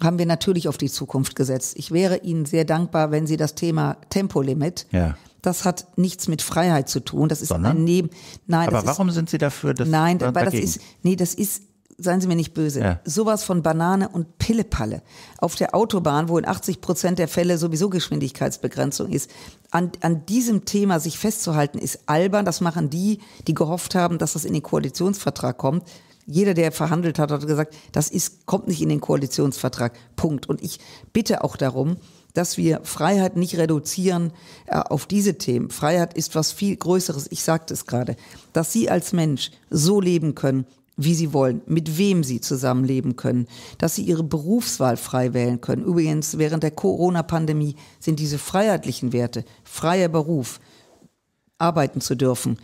Speaker 3: haben wir natürlich auf die Zukunft gesetzt. Ich wäre Ihnen sehr dankbar, wenn Sie das Thema Tempolimit ja das hat nichts mit Freiheit zu tun. Das ist Sondern? ein Neben. Nein, aber warum ist, sind Sie dafür, dass Nein, weil dagegen? das ist nee, das ist seien Sie mir nicht böse, ja. sowas von Banane und Pillepalle. Auf der Autobahn, wo in 80 Prozent der Fälle sowieso Geschwindigkeitsbegrenzung ist, an, an diesem Thema sich festzuhalten, ist albern. Das machen die, die gehofft haben, dass das in den Koalitionsvertrag kommt. Jeder, der verhandelt hat, hat gesagt, das ist, kommt nicht in den Koalitionsvertrag. Punkt. Und ich bitte auch darum, dass wir Freiheit nicht reduzieren äh, auf diese Themen. Freiheit ist was viel Größeres. Ich sagte es gerade, dass Sie als Mensch so leben können, wie sie wollen, mit wem sie zusammenleben können, dass sie ihre Berufswahl frei wählen können. Übrigens, während der Corona-Pandemie sind diese freiheitlichen Werte, freier Beruf, arbeiten zu dürfen,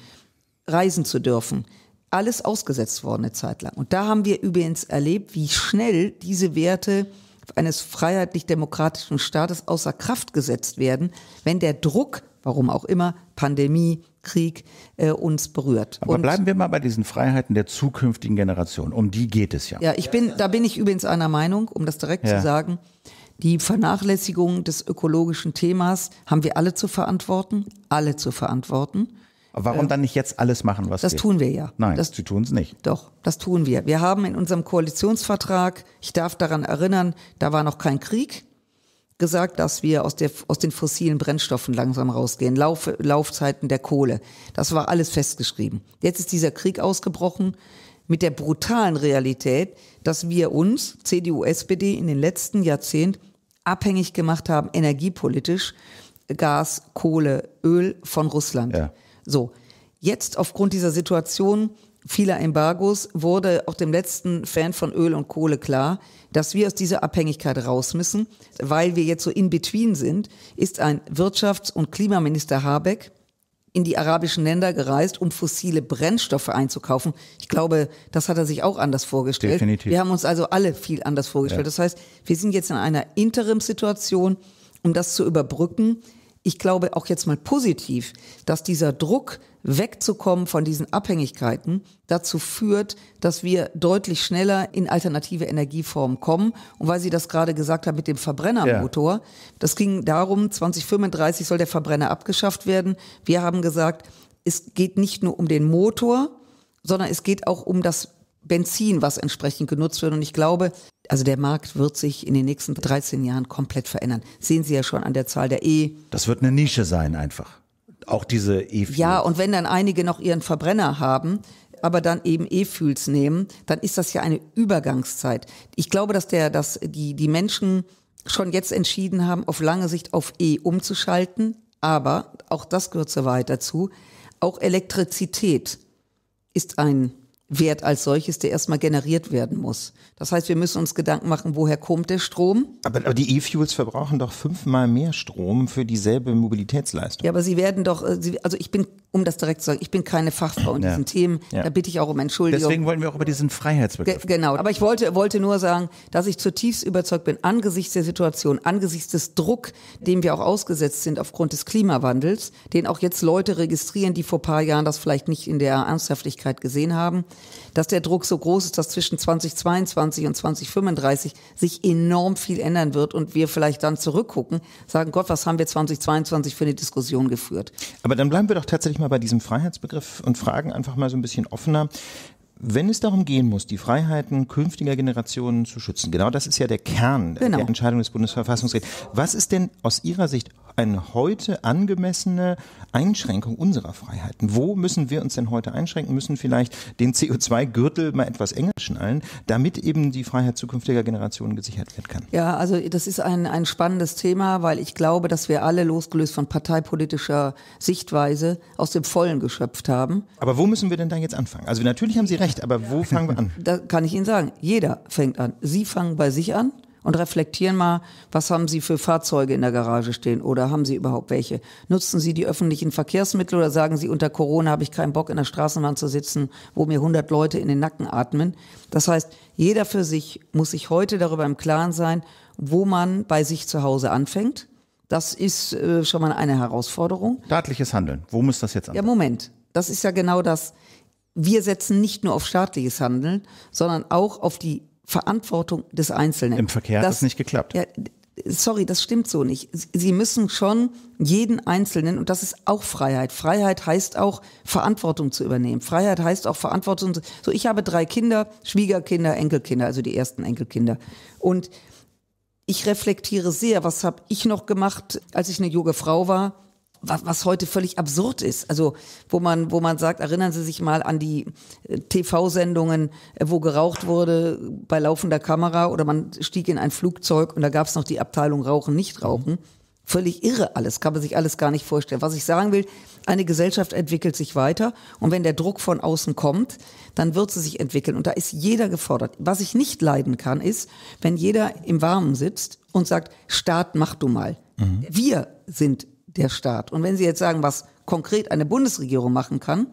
Speaker 3: reisen zu dürfen, alles ausgesetzt worden eine Zeit lang. Und da haben wir übrigens erlebt, wie schnell diese Werte eines freiheitlich-demokratischen Staates außer Kraft gesetzt werden, wenn der Druck, warum auch immer, Pandemie, Krieg äh, uns berührt. Aber Und, bleiben
Speaker 1: wir mal bei diesen Freiheiten der zukünftigen Generation. Um die geht es
Speaker 3: ja. Ja, ich bin, da bin ich übrigens einer Meinung, um das direkt ja. zu sagen. Die Vernachlässigung des ökologischen Themas haben wir alle zu verantworten, alle zu verantworten. Warum äh, dann nicht jetzt alles machen, was Das geht? tun wir ja. Nein, das, Sie tun es nicht. Doch, das tun wir. Wir haben in unserem Koalitionsvertrag, ich darf daran erinnern, da war noch kein Krieg, gesagt, dass wir aus, der, aus den fossilen Brennstoffen langsam rausgehen, Lauf, Laufzeiten der Kohle. Das war alles festgeschrieben. Jetzt ist dieser Krieg ausgebrochen mit der brutalen Realität, dass wir uns, CDU, SPD, in den letzten Jahrzehnten abhängig gemacht haben, energiepolitisch, Gas, Kohle, Öl von Russland. Ja. So, jetzt aufgrund dieser Situation vieler Embargos wurde auch dem letzten Fan von Öl und Kohle klar, dass wir aus dieser Abhängigkeit raus müssen, weil wir jetzt so in between sind, ist ein Wirtschafts- und Klimaminister Habeck in die arabischen Länder gereist, um fossile Brennstoffe einzukaufen. Ich glaube, das hat er sich auch anders vorgestellt. Definitiv. Wir haben uns also alle viel anders vorgestellt. Ja. Das heißt, wir sind jetzt in einer Interimsituation, um das zu überbrücken, ich glaube auch jetzt mal positiv, dass dieser Druck wegzukommen von diesen Abhängigkeiten dazu führt, dass wir deutlich schneller in alternative Energieformen kommen. Und weil Sie das gerade gesagt haben mit dem Verbrennermotor, ja. das ging darum, 2035 soll der Verbrenner abgeschafft werden. Wir haben gesagt, es geht nicht nur um den Motor, sondern es geht auch um das Benzin, was entsprechend genutzt wird. Und ich glaube, also der Markt wird sich in den nächsten 13 Jahren komplett verändern. Sehen Sie ja schon an der Zahl der E.
Speaker 1: Das wird eine Nische sein einfach. Auch diese E-Fuels.
Speaker 3: Ja, und wenn dann einige noch ihren Verbrenner haben, aber dann eben E-Fuels nehmen, dann ist das ja eine Übergangszeit. Ich glaube, dass der, dass die, die Menschen schon jetzt entschieden haben, auf lange Sicht auf E umzuschalten. Aber auch das gehört so weit dazu. Auch Elektrizität ist ein Wert als solches, der erstmal generiert werden muss. Das heißt, wir müssen uns Gedanken machen, woher kommt der Strom?
Speaker 2: Aber, aber die E-Fuels verbrauchen doch fünfmal mehr Strom für dieselbe Mobilitätsleistung.
Speaker 3: Ja, aber sie werden doch, äh, also ich bin um das direkt zu sagen, ich bin keine Fachfrau in ja. diesen Themen, ja. da bitte ich auch um Entschuldigung. Deswegen
Speaker 2: wollen wir auch über diesen Freiheitsbegriff.
Speaker 3: Ge genau, aber ich wollte, wollte nur sagen, dass ich zutiefst überzeugt bin, angesichts der Situation, angesichts des Druck, dem wir auch ausgesetzt sind aufgrund des Klimawandels, den auch jetzt Leute registrieren, die vor paar Jahren das vielleicht nicht in der Ernsthaftigkeit gesehen haben, dass der Druck so groß ist, dass zwischen 2022 und 2035 sich enorm viel ändern wird und wir vielleicht dann zurückgucken, sagen, Gott, was haben wir 2022 für eine Diskussion geführt. Aber dann bleiben wir doch tatsächlich ich mal bei diesem Freiheitsbegriff und
Speaker 2: fragen einfach mal so ein bisschen offener. Wenn es darum gehen muss, die Freiheiten künftiger Generationen zu schützen, genau das ist ja der Kern genau. der Entscheidung des Bundesverfassungsgerichts. Was ist denn aus Ihrer Sicht eine heute angemessene Einschränkung unserer Freiheiten? Wo müssen wir uns denn heute einschränken? Müssen vielleicht den CO2-Gürtel mal etwas enger schnallen, damit eben die Freiheit zukünftiger Generationen gesichert werden kann?
Speaker 3: Ja, also das ist ein, ein spannendes Thema, weil ich glaube, dass wir alle losgelöst von parteipolitischer Sichtweise aus dem Vollen geschöpft haben. Aber wo müssen wir denn da jetzt anfangen? Also natürlich haben Sie recht, aber wo fangen wir an? Da kann ich Ihnen sagen, jeder fängt an. Sie fangen bei sich an und reflektieren mal, was haben Sie für Fahrzeuge in der Garage stehen oder haben Sie überhaupt welche? Nutzen Sie die öffentlichen Verkehrsmittel oder sagen Sie, unter Corona habe ich keinen Bock, in der Straßenbahn zu sitzen, wo mir 100 Leute in den Nacken atmen? Das heißt, jeder für sich muss sich heute darüber im Klaren sein, wo man bei sich zu Hause anfängt. Das ist äh, schon mal eine Herausforderung. Staatliches Handeln. Wo muss das jetzt an? Ja, Moment. Das ist ja genau das. Wir setzen nicht nur auf staatliches Handeln, sondern auch auf die Verantwortung des Einzelnen. Im Verkehr das, hat es nicht geklappt. Ja, sorry, das stimmt so nicht. Sie müssen schon jeden Einzelnen, und das ist auch Freiheit. Freiheit heißt auch, Verantwortung zu übernehmen. Freiheit heißt auch Verantwortung. So, ich habe drei Kinder, Schwiegerkinder, Enkelkinder, also die ersten Enkelkinder. Und ich reflektiere sehr, was habe ich noch gemacht, als ich eine junge Frau war? was, was heute völlig absurd ist. Also wo man, wo man sagt, erinnern Sie sich mal an die äh, TV-Sendungen, äh, wo geraucht wurde bei laufender Kamera oder man stieg in ein Flugzeug und da gab es noch die Abteilung Rauchen, Nichtrauchen. Mhm. Völlig irre alles, kann man sich alles gar nicht vorstellen. Was ich sagen will, eine Gesellschaft entwickelt sich weiter und wenn der Druck von außen kommt, dann wird sie sich entwickeln und da ist jeder gefordert. Was ich nicht leiden kann, ist, wenn jeder im Warmen sitzt und sagt, Staat, mach du mal. Mhm. Wir sind der Staat. Und wenn Sie jetzt sagen, was konkret eine Bundesregierung machen kann,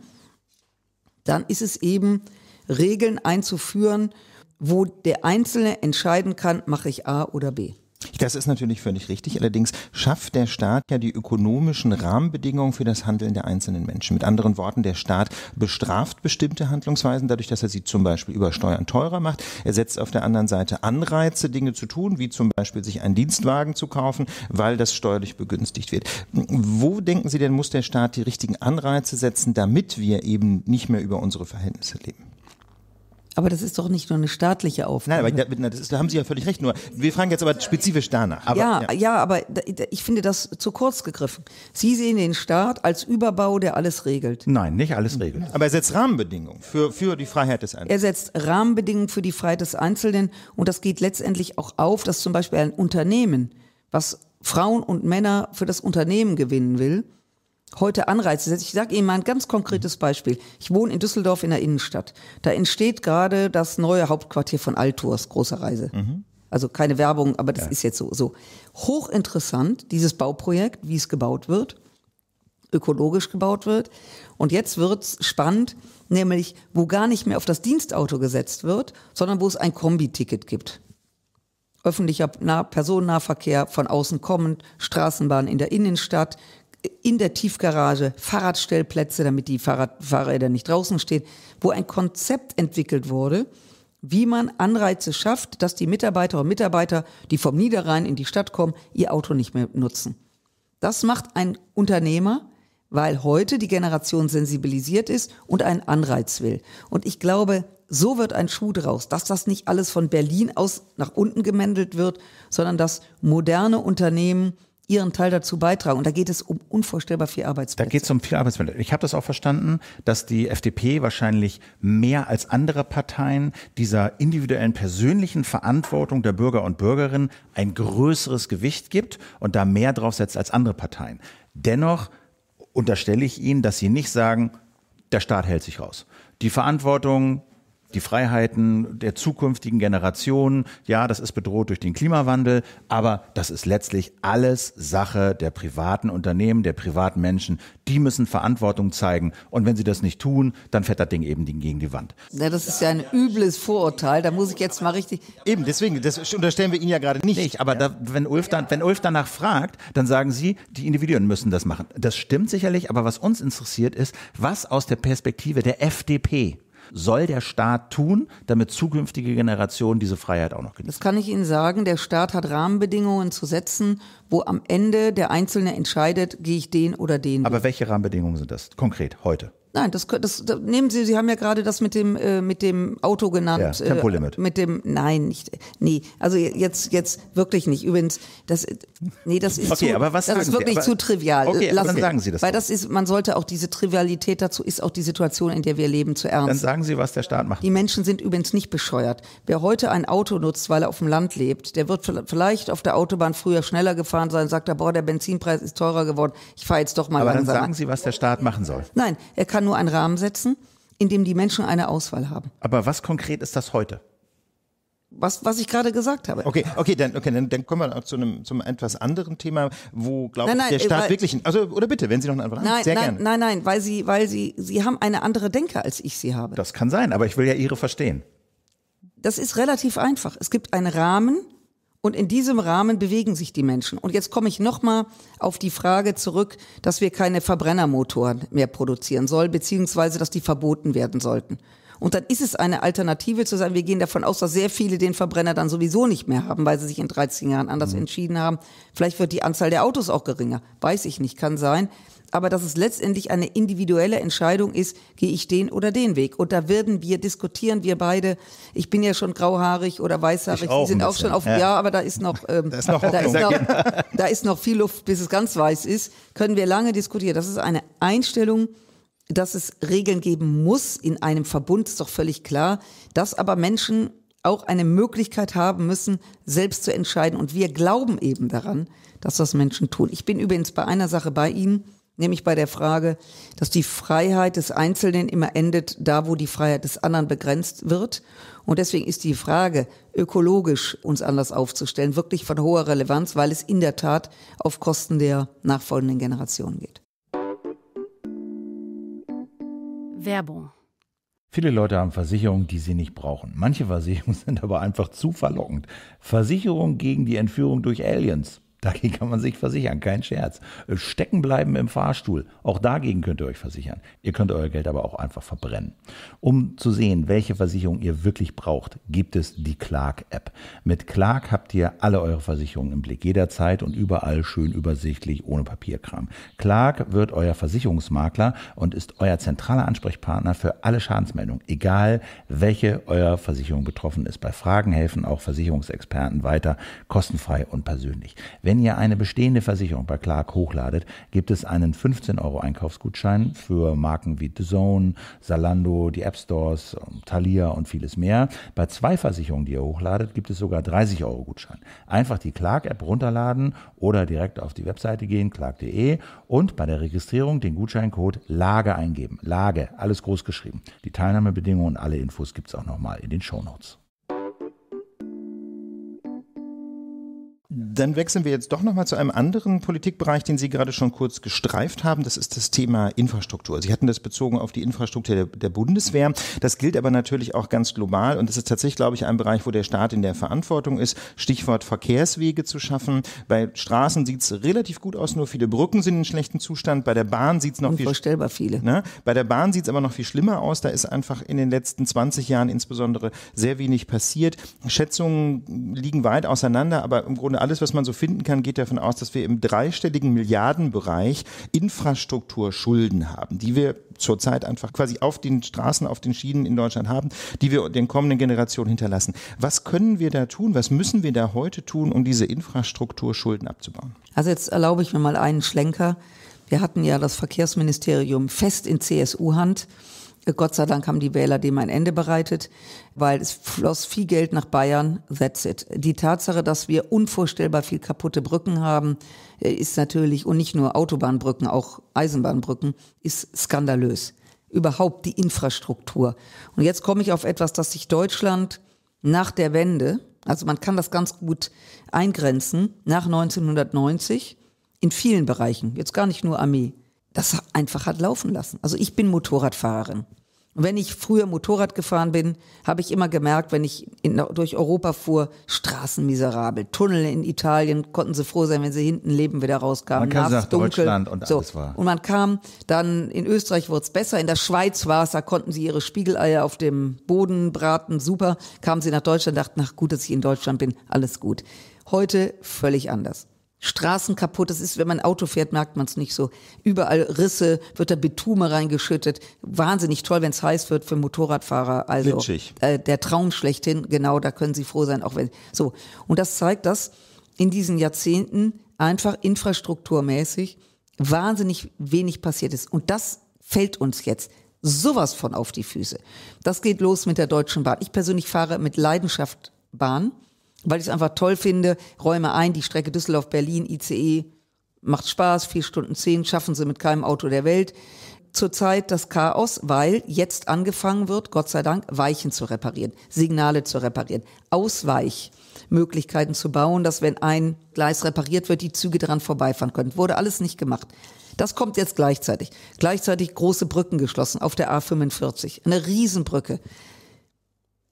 Speaker 3: dann ist es eben, Regeln einzuführen, wo der Einzelne entscheiden kann, mache ich A oder B. Das ist natürlich völlig richtig. Allerdings schafft der
Speaker 2: Staat ja die ökonomischen Rahmenbedingungen für das Handeln der einzelnen Menschen. Mit anderen Worten, der Staat bestraft bestimmte Handlungsweisen dadurch, dass er sie zum Beispiel über Steuern teurer macht. Er setzt auf der anderen Seite Anreize, Dinge zu tun, wie zum Beispiel sich einen Dienstwagen zu kaufen, weil das steuerlich begünstigt wird. Wo denken Sie denn, muss der Staat die richtigen Anreize setzen, damit wir eben nicht mehr über unsere Verhältnisse leben?
Speaker 3: Aber das ist doch nicht nur eine staatliche Aufgabe. Nein, aber
Speaker 2: das ist, da haben Sie ja völlig recht. Nur wir fragen jetzt aber spezifisch danach. Aber, ja, ja,
Speaker 3: ja, aber ich finde das zu kurz gegriffen. Sie sehen den Staat als Überbau, der alles regelt. Nein, nicht alles regelt.
Speaker 2: Aber er setzt Rahmenbedingungen für, für die Freiheit des Einzelnen.
Speaker 3: Er setzt Rahmenbedingungen für die Freiheit des Einzelnen und das geht letztendlich auch auf, dass zum Beispiel ein Unternehmen, was Frauen und Männer für das Unternehmen gewinnen will, heute Anreize setzt. Ich sage Ihnen mal ein ganz konkretes Beispiel. Ich wohne in Düsseldorf in der Innenstadt. Da entsteht gerade das neue Hauptquartier von Altours, großer Reise. Mhm. Also keine Werbung, aber das ja. ist jetzt so. so. Hochinteressant, dieses Bauprojekt, wie es gebaut wird, ökologisch gebaut wird. Und jetzt wird es spannend, nämlich wo gar nicht mehr auf das Dienstauto gesetzt wird, sondern wo es ein Kombiticket gibt. Öffentlicher nah Personennahverkehr von außen kommend, Straßenbahn in der Innenstadt, in der Tiefgarage Fahrradstellplätze, damit die Fahrrad Fahrräder nicht draußen stehen, wo ein Konzept entwickelt wurde, wie man Anreize schafft, dass die Mitarbeiter und Mitarbeiter, die vom Niederrhein in die Stadt kommen, ihr Auto nicht mehr nutzen. Das macht ein Unternehmer, weil heute die Generation sensibilisiert ist und einen Anreiz will. Und ich glaube, so wird ein Schuh draus, dass das nicht alles von Berlin aus nach unten gemändelt wird, sondern dass moderne Unternehmen ihren Teil dazu beitragen. Und da geht es um unvorstellbar viel Arbeitsplätze. Da geht
Speaker 1: es um viel Arbeitsplätze. Ich habe das auch verstanden, dass die FDP wahrscheinlich mehr als andere Parteien dieser individuellen persönlichen Verantwortung der Bürger und Bürgerinnen ein größeres Gewicht gibt und da mehr drauf setzt als andere Parteien. Dennoch unterstelle ich Ihnen, dass Sie nicht sagen, der Staat hält sich raus. Die Verantwortung die Freiheiten der zukünftigen Generationen. Ja, das ist bedroht durch den Klimawandel, aber das ist letztlich alles Sache der privaten Unternehmen, der privaten Menschen. Die müssen Verantwortung zeigen. Und wenn sie das nicht tun, dann fährt das
Speaker 3: Ding eben gegen die Wand. Ja, das ist ja ein übles Vorurteil. Da muss ich jetzt mal richtig. Eben,
Speaker 1: deswegen, das unterstellen wir Ihnen ja gerade nicht. nicht aber ja. da, wenn, Ulf dann, wenn Ulf danach fragt, dann sagen Sie, die Individuen müssen das machen. Das stimmt sicherlich, aber was uns interessiert ist, was aus der Perspektive der FDP soll der Staat tun, damit zukünftige Generationen diese Freiheit
Speaker 3: auch noch genießen? Das kann ich Ihnen sagen. Der Staat hat Rahmenbedingungen zu setzen, wo am Ende der Einzelne entscheidet, gehe ich den oder den. Aber welche Rahmenbedingungen sind
Speaker 1: das konkret heute?
Speaker 3: Nein, das, das, das, nehmen Sie. Sie haben ja gerade das mit dem äh, mit dem Auto genannt. Ja, Tempolimit. Äh, mit dem Nein, nicht. Nee, also jetzt jetzt wirklich nicht. Übrigens, das nee, das ist okay, zu, aber was das ist wirklich Sie? zu trivial. Okay, Lassen, dann sagen Sie das. Weil das ist, man sollte auch diese Trivialität dazu ist auch die Situation, in der wir leben, zu ernst. Dann sagen Sie, was der Staat macht. Die Menschen sind übrigens nicht bescheuert. Wer heute ein Auto nutzt, weil er auf dem Land lebt, der wird vielleicht auf der Autobahn früher schneller gefahren sein, sagt er, boah, der Benzinpreis ist teurer geworden, ich fahre jetzt doch mal aber langsamer. Aber dann sagen
Speaker 1: Sie, was der Staat machen soll.
Speaker 3: Nein, er kann nur einen Rahmen setzen, in dem die Menschen eine Auswahl haben.
Speaker 2: Aber was konkret ist das heute? was, was ich gerade gesagt habe. Okay, okay, dann, okay, dann, dann kommen wir zu einem zum etwas anderen Thema, wo glaube ich der Staat weil, wirklich, also oder bitte, wenn Sie noch eine Antwort nein, haben, sehr nein, gerne.
Speaker 3: Nein, nein, weil Sie, weil Sie, Sie haben eine andere Denke als ich sie habe. Das kann sein, aber ich will ja Ihre verstehen. Das ist relativ einfach. Es gibt einen Rahmen, und in diesem Rahmen bewegen sich die Menschen. Und jetzt komme ich nochmal auf die Frage zurück, dass wir keine Verbrennermotoren mehr produzieren sollen, beziehungsweise dass die verboten werden sollten. Und dann ist es eine Alternative zu sagen, wir gehen davon aus, dass sehr viele den Verbrenner dann sowieso nicht mehr haben, weil sie sich in 13 Jahren anders mhm. entschieden haben. Vielleicht wird die Anzahl der Autos auch geringer. Weiß ich nicht, kann sein aber dass es letztendlich eine individuelle Entscheidung ist, gehe ich den oder den Weg. Und da werden wir, diskutieren wir beide. Ich bin ja schon grauhaarig oder weißhaarig, Sie sind auch schon auf, ja. ja, aber da ist noch, ähm, da, ist noch da, ist noch, da ist noch viel Luft, bis es ganz weiß ist. Können wir lange diskutieren. Das ist eine Einstellung, dass es Regeln geben muss in einem Verbund, ist doch völlig klar. Dass aber Menschen auch eine Möglichkeit haben müssen, selbst zu entscheiden. Und wir glauben eben daran, dass das Menschen tun. Ich bin übrigens bei einer Sache bei Ihnen nämlich bei der Frage, dass die Freiheit des Einzelnen immer endet da, wo die Freiheit des anderen begrenzt wird. Und deswegen ist die Frage, ökologisch uns anders aufzustellen, wirklich von hoher Relevanz, weil es in der Tat auf Kosten der nachfolgenden Generationen geht.
Speaker 2: Werbung.
Speaker 1: Viele Leute haben Versicherungen, die sie nicht brauchen. Manche Versicherungen sind aber einfach zu verlockend. Versicherung gegen die Entführung durch Aliens. Dagegen kann man sich versichern, kein Scherz. Äh, stecken bleiben im Fahrstuhl, auch dagegen könnt ihr euch versichern. Ihr könnt euer Geld aber auch einfach verbrennen. Um zu sehen, welche Versicherung ihr wirklich braucht, gibt es die Clark-App. Mit Clark habt ihr alle eure Versicherungen im Blick, jederzeit und überall schön übersichtlich, ohne Papierkram. Clark wird euer Versicherungsmakler und ist euer zentraler Ansprechpartner für alle Schadensmeldungen, egal welche eurer Versicherung betroffen ist. Bei Fragen helfen auch Versicherungsexperten weiter, kostenfrei und persönlich. Wenn wenn ihr eine bestehende Versicherung bei Clark hochladet, gibt es einen 15 Euro Einkaufsgutschein für Marken wie The Zone, Zalando, die App Stores, Thalia und vieles mehr. Bei zwei Versicherungen, die ihr hochladet, gibt es sogar 30 Euro Gutschein. Einfach die Clark App runterladen oder direkt auf die Webseite gehen, clark.de und bei der Registrierung den Gutscheincode LAGE eingeben. LAGE, alles groß geschrieben. Die Teilnahmebedingungen und alle Infos gibt es auch nochmal in den Shownotes.
Speaker 2: Dann wechseln wir jetzt doch nochmal zu einem anderen Politikbereich, den Sie gerade schon kurz gestreift haben. Das ist das Thema Infrastruktur. Sie hatten das bezogen auf die Infrastruktur der, der Bundeswehr. Das gilt aber natürlich auch ganz global und das ist tatsächlich, glaube ich, ein Bereich, wo der Staat in der Verantwortung ist. Stichwort Verkehrswege zu schaffen. Bei Straßen sieht es relativ gut aus, nur viele Brücken sind in schlechtem Zustand. Bei der Bahn sieht es noch viel, viele. Ne? Bei der Bahn sieht es aber noch viel schlimmer aus. Da ist einfach in den letzten 20 Jahren insbesondere sehr wenig passiert. Schätzungen liegen weit auseinander, aber im Grunde alles, was was man so finden kann, geht davon aus, dass wir im dreistelligen Milliardenbereich Infrastrukturschulden haben, die wir zurzeit einfach quasi auf den Straßen, auf den Schienen in Deutschland haben, die wir den kommenden Generationen hinterlassen. Was können wir da tun? Was müssen wir da heute tun, um diese Infrastrukturschulden abzubauen?
Speaker 3: Also jetzt erlaube ich mir mal einen Schlenker. Wir hatten ja das Verkehrsministerium fest in CSU-Hand. Gott sei Dank haben die Wähler dem ein Ende bereitet, weil es floss viel Geld nach Bayern. That's it. Die Tatsache, dass wir unvorstellbar viel kaputte Brücken haben, äh, ist natürlich, und nicht nur Autobahnbrücken, auch Eisenbahnbrücken, ist skandalös. Überhaupt die Infrastruktur. Und jetzt komme ich auf etwas, das sich Deutschland nach der Wende, also man kann das ganz gut eingrenzen, nach 1990 in vielen Bereichen, jetzt gar nicht nur Armee, das einfach hat laufen lassen. Also ich bin Motorradfahrerin. Und wenn ich früher Motorrad gefahren bin, habe ich immer gemerkt, wenn ich in, durch Europa fuhr, Straßen miserabel, Tunnel in Italien, konnten sie froh sein, wenn sie hinten leben wieder rauskamen. Man kam nach dunkel. Deutschland und so. alles war. Und man kam dann, in Österreich wurde es besser, in der Schweiz war es, da konnten sie ihre Spiegeleier auf dem Boden braten, super. Kamen sie nach Deutschland, dachten, ach gut, dass ich in Deutschland bin, alles gut. Heute völlig anders. Straßen kaputt. Das ist, wenn man Auto fährt, merkt man es nicht so. Überall Risse, wird da Betume reingeschüttet. Wahnsinnig toll, wenn es heiß wird für Motorradfahrer. Also äh, der Traum schlechthin, genau, da können sie froh sein, auch wenn. So. Und das zeigt, dass in diesen Jahrzehnten einfach infrastrukturmäßig wahnsinnig wenig passiert ist. Und das fällt uns jetzt sowas von auf die Füße. Das geht los mit der Deutschen Bahn. Ich persönlich fahre mit Leidenschaft Bahn weil ich es einfach toll finde, räume ein, die Strecke Düsseldorf-Berlin, ICE, macht Spaß, vier Stunden zehn schaffen sie mit keinem Auto der Welt. Zurzeit das Chaos, weil jetzt angefangen wird, Gott sei Dank, Weichen zu reparieren, Signale zu reparieren, Ausweichmöglichkeiten zu bauen, dass wenn ein Gleis repariert wird, die Züge daran vorbeifahren können. Wurde alles nicht gemacht. Das kommt jetzt gleichzeitig. Gleichzeitig große Brücken geschlossen auf der A45. Eine Riesenbrücke.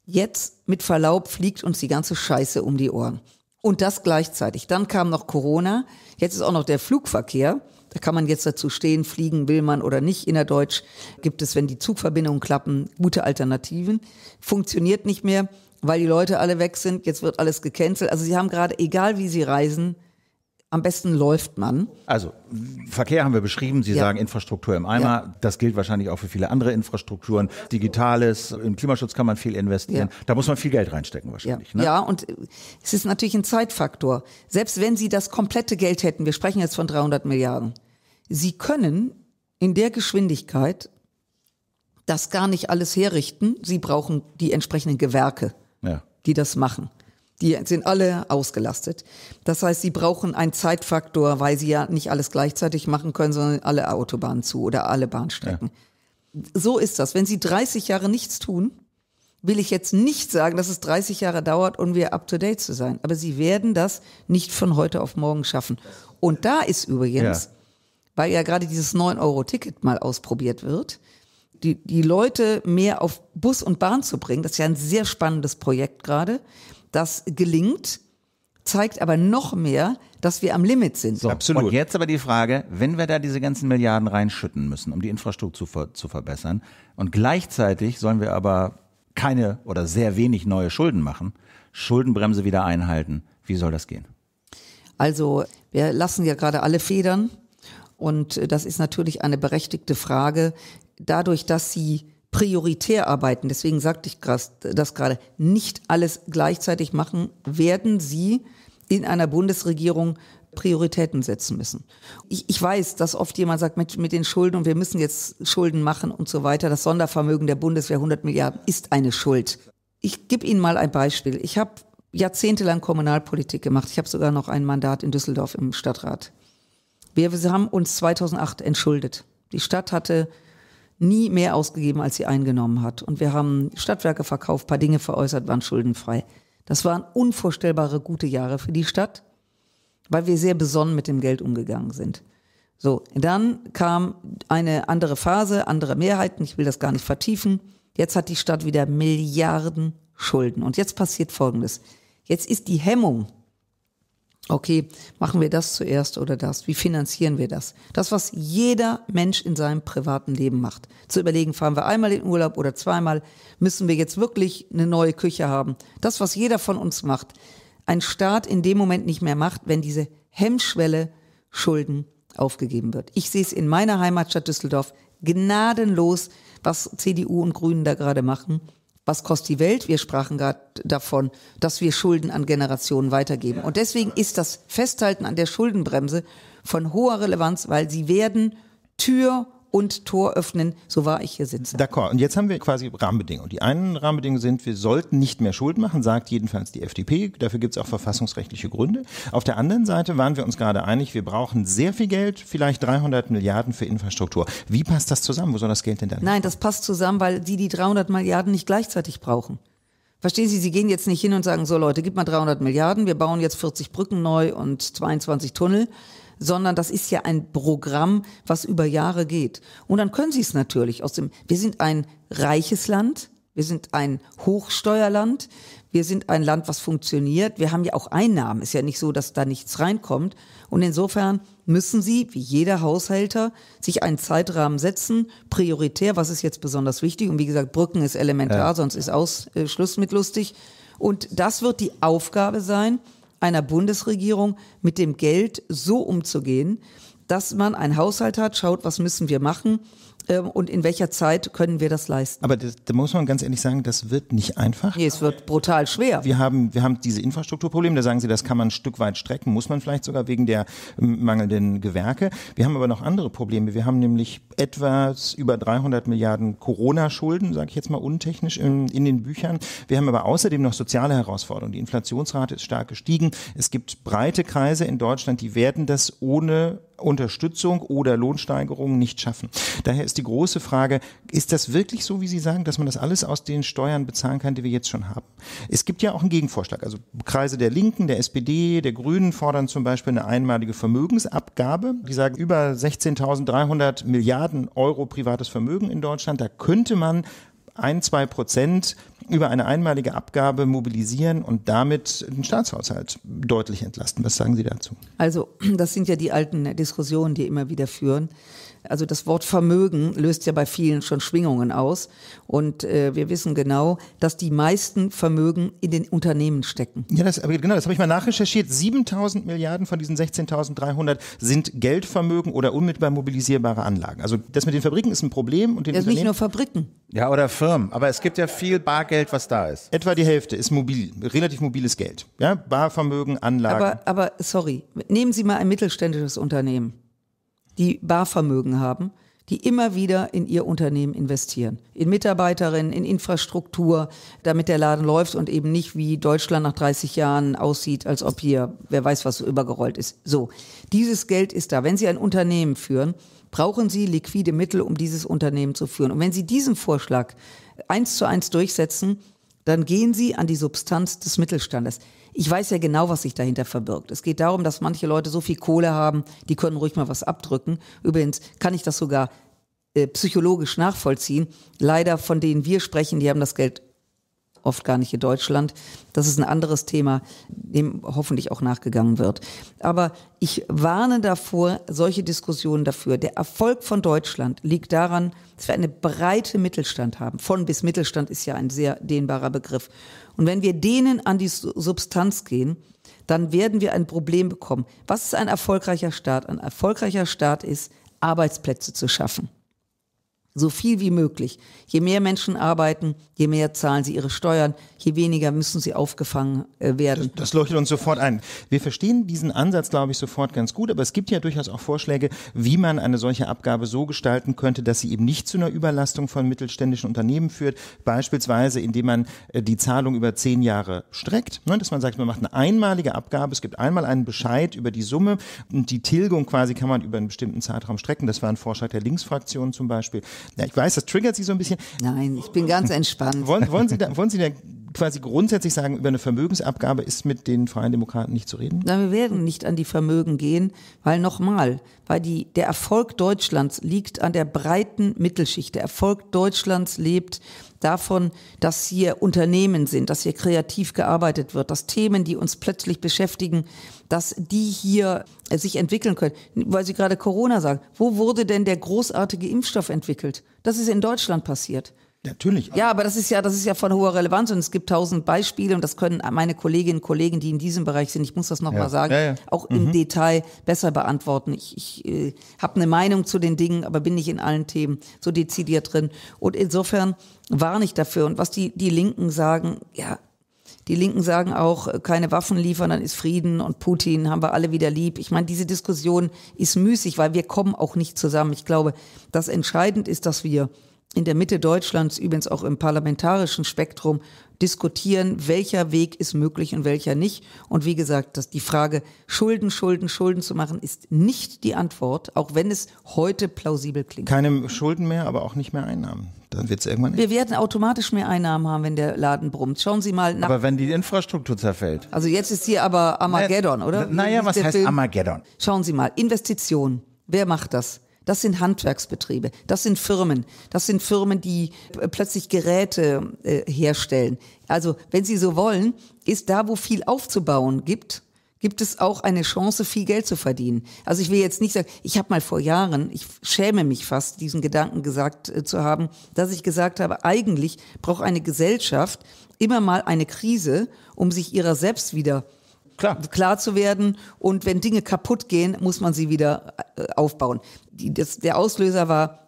Speaker 3: Jetzt, mit Verlaub, fliegt uns die ganze Scheiße um die Ohren. Und das gleichzeitig. Dann kam noch Corona. Jetzt ist auch noch der Flugverkehr. Da kann man jetzt dazu stehen, fliegen will man oder nicht. Innerdeutsch gibt es, wenn die Zugverbindungen klappen, gute Alternativen. Funktioniert nicht mehr, weil die Leute alle weg sind. Jetzt wird alles gecancelt. Also sie haben gerade, egal wie sie reisen, am besten läuft man.
Speaker 1: Also Verkehr haben wir beschrieben. Sie ja. sagen Infrastruktur im Eimer. Ja. Das gilt wahrscheinlich auch für viele andere Infrastrukturen.
Speaker 3: Digitales,
Speaker 1: im Klimaschutz kann man viel investieren. Ja. Da muss man viel Geld reinstecken wahrscheinlich. Ne?
Speaker 3: Ja. und äh, es ist natürlich ein Zeitfaktor. Selbst wenn Sie das komplette Geld hätten, wir sprechen jetzt von 300 Milliarden, Sie können in der Geschwindigkeit das gar nicht alles herrichten. Sie brauchen die entsprechenden Gewerke, die das machen. Die sind alle ausgelastet. Das heißt, sie brauchen einen Zeitfaktor, weil sie ja nicht alles gleichzeitig machen können, sondern alle Autobahnen zu oder alle Bahnstrecken. Ja. So ist das. Wenn sie 30 Jahre nichts tun, will ich jetzt nicht sagen, dass es 30 Jahre dauert, um wir up to date zu sein. Aber sie werden das nicht von heute auf morgen schaffen. Und da ist übrigens, ja. weil ja gerade dieses 9-Euro-Ticket mal ausprobiert wird, die, die Leute mehr auf Bus und Bahn zu bringen, das ist ja ein sehr spannendes Projekt gerade. Das gelingt, zeigt aber noch mehr, dass wir am Limit sind. So, Absolut. Und jetzt aber die
Speaker 1: Frage, wenn wir da diese ganzen Milliarden reinschütten müssen, um die Infrastruktur zu, zu verbessern, und gleichzeitig sollen wir aber keine oder sehr wenig neue Schulden machen, Schuldenbremse wieder einhalten, wie soll das gehen?
Speaker 3: Also, wir lassen ja gerade alle Federn. Und äh, das ist natürlich eine berechtigte Frage. Dadurch, dass sie prioritär arbeiten. Deswegen sagte ich das gerade. Nicht alles gleichzeitig machen, werden Sie in einer Bundesregierung Prioritäten setzen müssen. Ich, ich weiß, dass oft jemand sagt, mit, mit den Schulden und wir müssen jetzt Schulden machen und so weiter. Das Sondervermögen der Bundeswehr 100 Milliarden ist eine Schuld. Ich gebe Ihnen mal ein Beispiel. Ich habe jahrzehntelang Kommunalpolitik gemacht. Ich habe sogar noch ein Mandat in Düsseldorf im Stadtrat. wir haben uns 2008 entschuldet. Die Stadt hatte nie mehr ausgegeben, als sie eingenommen hat. Und wir haben Stadtwerke verkauft, paar Dinge veräußert, waren schuldenfrei. Das waren unvorstellbare gute Jahre für die Stadt, weil wir sehr besonnen mit dem Geld umgegangen sind. So, dann kam eine andere Phase, andere Mehrheiten, ich will das gar nicht vertiefen. Jetzt hat die Stadt wieder Milliarden Schulden. Und jetzt passiert Folgendes. Jetzt ist die Hemmung, okay, machen wir das zuerst oder das? Wie finanzieren wir das? Das, was jeder Mensch in seinem privaten Leben macht. Zu überlegen, fahren wir einmal in Urlaub oder zweimal, müssen wir jetzt wirklich eine neue Küche haben. Das, was jeder von uns macht, ein Staat in dem Moment nicht mehr macht, wenn diese Hemmschwelle Schulden aufgegeben wird. Ich sehe es in meiner Heimatstadt Düsseldorf gnadenlos, was CDU und Grünen da gerade machen was kostet die Welt? Wir sprachen gerade davon, dass wir Schulden an Generationen weitergeben. Und deswegen ist das Festhalten an der Schuldenbremse von hoher Relevanz, weil sie werden Tür und Tor öffnen, so war ich hier sitze.
Speaker 2: D'accord. Und jetzt haben wir quasi Rahmenbedingungen. Die einen Rahmenbedingungen sind, wir sollten nicht mehr Schuld machen, sagt jedenfalls die FDP. Dafür gibt es auch verfassungsrechtliche Gründe. Auf der anderen Seite waren wir uns gerade einig, wir brauchen sehr viel Geld, vielleicht 300 Milliarden für Infrastruktur. Wie passt das zusammen? Wo soll das Geld denn dann?
Speaker 3: Nein, das passt zusammen, weil die die 300 Milliarden nicht gleichzeitig brauchen. Verstehen Sie, Sie gehen jetzt nicht hin und sagen, so Leute, gib mal 300 Milliarden, wir bauen jetzt 40 Brücken neu und 22 Tunnel sondern das ist ja ein Programm, was über Jahre geht. Und dann können sie es natürlich aus dem, wir sind ein reiches Land, wir sind ein Hochsteuerland, wir sind ein Land, was funktioniert, wir haben ja auch Einnahmen, ist ja nicht so, dass da nichts reinkommt. Und insofern müssen sie, wie jeder Haushälter, sich einen Zeitrahmen setzen, prioritär, was ist jetzt besonders wichtig. Und wie gesagt, Brücken ist elementar, ja. sonst ist Ausschluss äh, mit lustig. Und das wird die Aufgabe sein, einer Bundesregierung mit dem Geld so umzugehen, dass man einen Haushalt hat, schaut, was müssen wir machen ähm, und in welcher Zeit können wir das leisten. Aber das, da muss man ganz ehrlich sagen, das wird nicht einfach. Nee, es wird brutal schwer. Wir haben, wir haben diese
Speaker 2: Infrastrukturprobleme, da sagen Sie, das kann man ein Stück weit strecken, muss man vielleicht sogar wegen der ähm, mangelnden Gewerke. Wir haben aber noch andere Probleme. Wir haben nämlich etwas über 300 Milliarden Corona-Schulden, sage ich jetzt mal untechnisch, in, in den Büchern. Wir haben aber außerdem noch soziale Herausforderungen. Die Inflationsrate ist stark gestiegen. Es gibt breite Kreise in Deutschland, die werden das ohne Unterstützung oder Lohnsteigerungen nicht schaffen. Daher ist die große Frage, ist das wirklich so, wie Sie sagen, dass man das alles aus den Steuern bezahlen kann, die wir jetzt schon haben? Es gibt ja auch einen Gegenvorschlag. Also Kreise der Linken, der SPD, der Grünen fordern zum Beispiel eine einmalige Vermögensabgabe. Die sagen, über 16.300 Milliarden Euro privates Vermögen in Deutschland, da könnte man ein, zwei Prozent über eine einmalige Abgabe mobilisieren und damit den Staatshaushalt deutlich entlasten. Was sagen Sie dazu?
Speaker 3: Also, das sind ja die alten Diskussionen, die immer wieder führen. Also das Wort Vermögen löst ja bei vielen schon Schwingungen aus. Und äh, wir wissen genau, dass die meisten Vermögen in den Unternehmen stecken. Ja, das,
Speaker 2: genau, das habe ich mal nachrecherchiert. 7000 Milliarden von diesen 16.300 sind Geldvermögen oder unmittelbar mobilisierbare Anlagen. Also das mit den Fabriken ist ein Problem. Und den das sind nicht nur Fabriken. Ja, oder Firmen. Aber es gibt ja viel Bargeld, was da ist. Etwa die Hälfte ist mobil, relativ mobiles Geld. Ja, Barvermögen, Anlagen. Aber,
Speaker 3: aber sorry, nehmen Sie mal ein mittelständisches Unternehmen die Barvermögen haben, die immer wieder in ihr Unternehmen investieren. In Mitarbeiterinnen, in Infrastruktur, damit der Laden läuft und eben nicht wie Deutschland nach 30 Jahren aussieht, als ob hier wer weiß was so übergerollt ist. So, dieses Geld ist da. Wenn Sie ein Unternehmen führen, brauchen Sie liquide Mittel, um dieses Unternehmen zu führen. Und wenn Sie diesen Vorschlag eins zu eins durchsetzen, dann gehen Sie an die Substanz des Mittelstandes. Ich weiß ja genau, was sich dahinter verbirgt. Es geht darum, dass manche Leute so viel Kohle haben, die können ruhig mal was abdrücken. Übrigens kann ich das sogar äh, psychologisch nachvollziehen. Leider von denen wir sprechen, die haben das Geld oft gar nicht in Deutschland. Das ist ein anderes Thema, dem hoffentlich auch nachgegangen wird. Aber ich warne davor, solche Diskussionen dafür. Der Erfolg von Deutschland liegt daran, dass wir eine breite Mittelstand haben. Von bis Mittelstand ist ja ein sehr dehnbarer Begriff. Und wenn wir denen an die Substanz gehen, dann werden wir ein Problem bekommen. Was ist ein erfolgreicher Staat? Ein erfolgreicher Staat ist, Arbeitsplätze zu schaffen. So viel wie möglich. Je mehr Menschen arbeiten, Je mehr zahlen sie ihre Steuern, je weniger müssen sie aufgefangen äh, werden. Das, das, leuchtet uns sofort ein. Wir verstehen diesen Ansatz, glaube ich, sofort ganz gut, aber es gibt ja durchaus auch Vorschläge,
Speaker 2: wie man eine solche Abgabe so gestalten könnte, dass sie eben nicht zu einer Überlastung von mittelständischen Unternehmen führt, beispielsweise indem man äh, die Zahlung über zehn Jahre streckt, ne? dass man sagt, man macht eine einmalige Abgabe, es gibt einmal einen Bescheid über die Summe und die Tilgung quasi kann man über einen bestimmten Zeitraum strecken. Das war ein Vorschlag der Linksfraktion zum Beispiel. Ja, ich weiß, das triggert Sie so ein bisschen. Nein, ich bin ganz entspannt gespannt. Wollen, wollen, Sie da, wollen Sie da quasi grundsätzlich sagen, über eine Vermögensabgabe ist mit
Speaker 3: den Freien Demokraten nicht zu reden? Nein, wir werden nicht an die Vermögen gehen, weil nochmal, weil die, der Erfolg Deutschlands liegt an der breiten Mittelschicht. Der Erfolg Deutschlands lebt davon, dass hier Unternehmen sind, dass hier kreativ gearbeitet wird, dass Themen, die uns plötzlich beschäftigen, dass die hier äh, sich entwickeln können. Weil Sie gerade Corona sagen, wo wurde denn der großartige Impfstoff entwickelt? Das ist in Deutschland passiert. Natürlich. Ja, aber das ist ja, das ist ja von hoher Relevanz und es gibt tausend Beispiele und das können meine Kolleginnen und Kollegen, die in diesem Bereich sind, ich muss das nochmal ja. sagen, ja, ja. auch mhm. im Detail besser beantworten. Ich, ich äh, habe eine Meinung zu den Dingen, aber bin nicht in allen Themen so dezidiert drin. Und insofern warne ich dafür. Und was die, die Linken sagen, ja, die Linken sagen auch, äh, keine Waffen liefern, dann ist Frieden und Putin haben wir alle wieder lieb. Ich meine, diese Diskussion ist müßig, weil wir kommen auch nicht zusammen. Ich glaube, das entscheidend ist, dass wir in der Mitte Deutschlands, übrigens auch im parlamentarischen Spektrum, diskutieren, welcher Weg ist möglich und welcher nicht. Und wie gesagt, dass die Frage, Schulden, Schulden, Schulden zu machen, ist nicht die Antwort, auch wenn es heute plausibel klingt. Keine Schulden mehr, aber auch nicht mehr Einnahmen.
Speaker 2: Dann wird es irgendwann.
Speaker 3: Wir werden automatisch mehr Einnahmen haben, wenn der Laden brummt. Schauen Sie mal nach. Aber
Speaker 1: wenn die Infrastruktur zerfällt.
Speaker 3: Also jetzt ist hier aber Armageddon, naja, oder? Naja, was heißt Film? Armageddon? Schauen Sie mal, Investitionen. Wer macht das? Das sind Handwerksbetriebe, das sind Firmen, das sind Firmen, die äh, plötzlich Geräte äh, herstellen. Also wenn Sie so wollen, ist da, wo viel aufzubauen gibt, gibt es auch eine Chance, viel Geld zu verdienen. Also ich will jetzt nicht sagen, ich habe mal vor Jahren, ich schäme mich fast, diesen Gedanken gesagt äh, zu haben, dass ich gesagt habe, eigentlich braucht eine Gesellschaft immer mal eine Krise, um sich ihrer selbst wieder klar. klar zu werden. Und wenn Dinge kaputt gehen, muss man sie wieder äh, aufbauen. Die, das, der Auslöser war,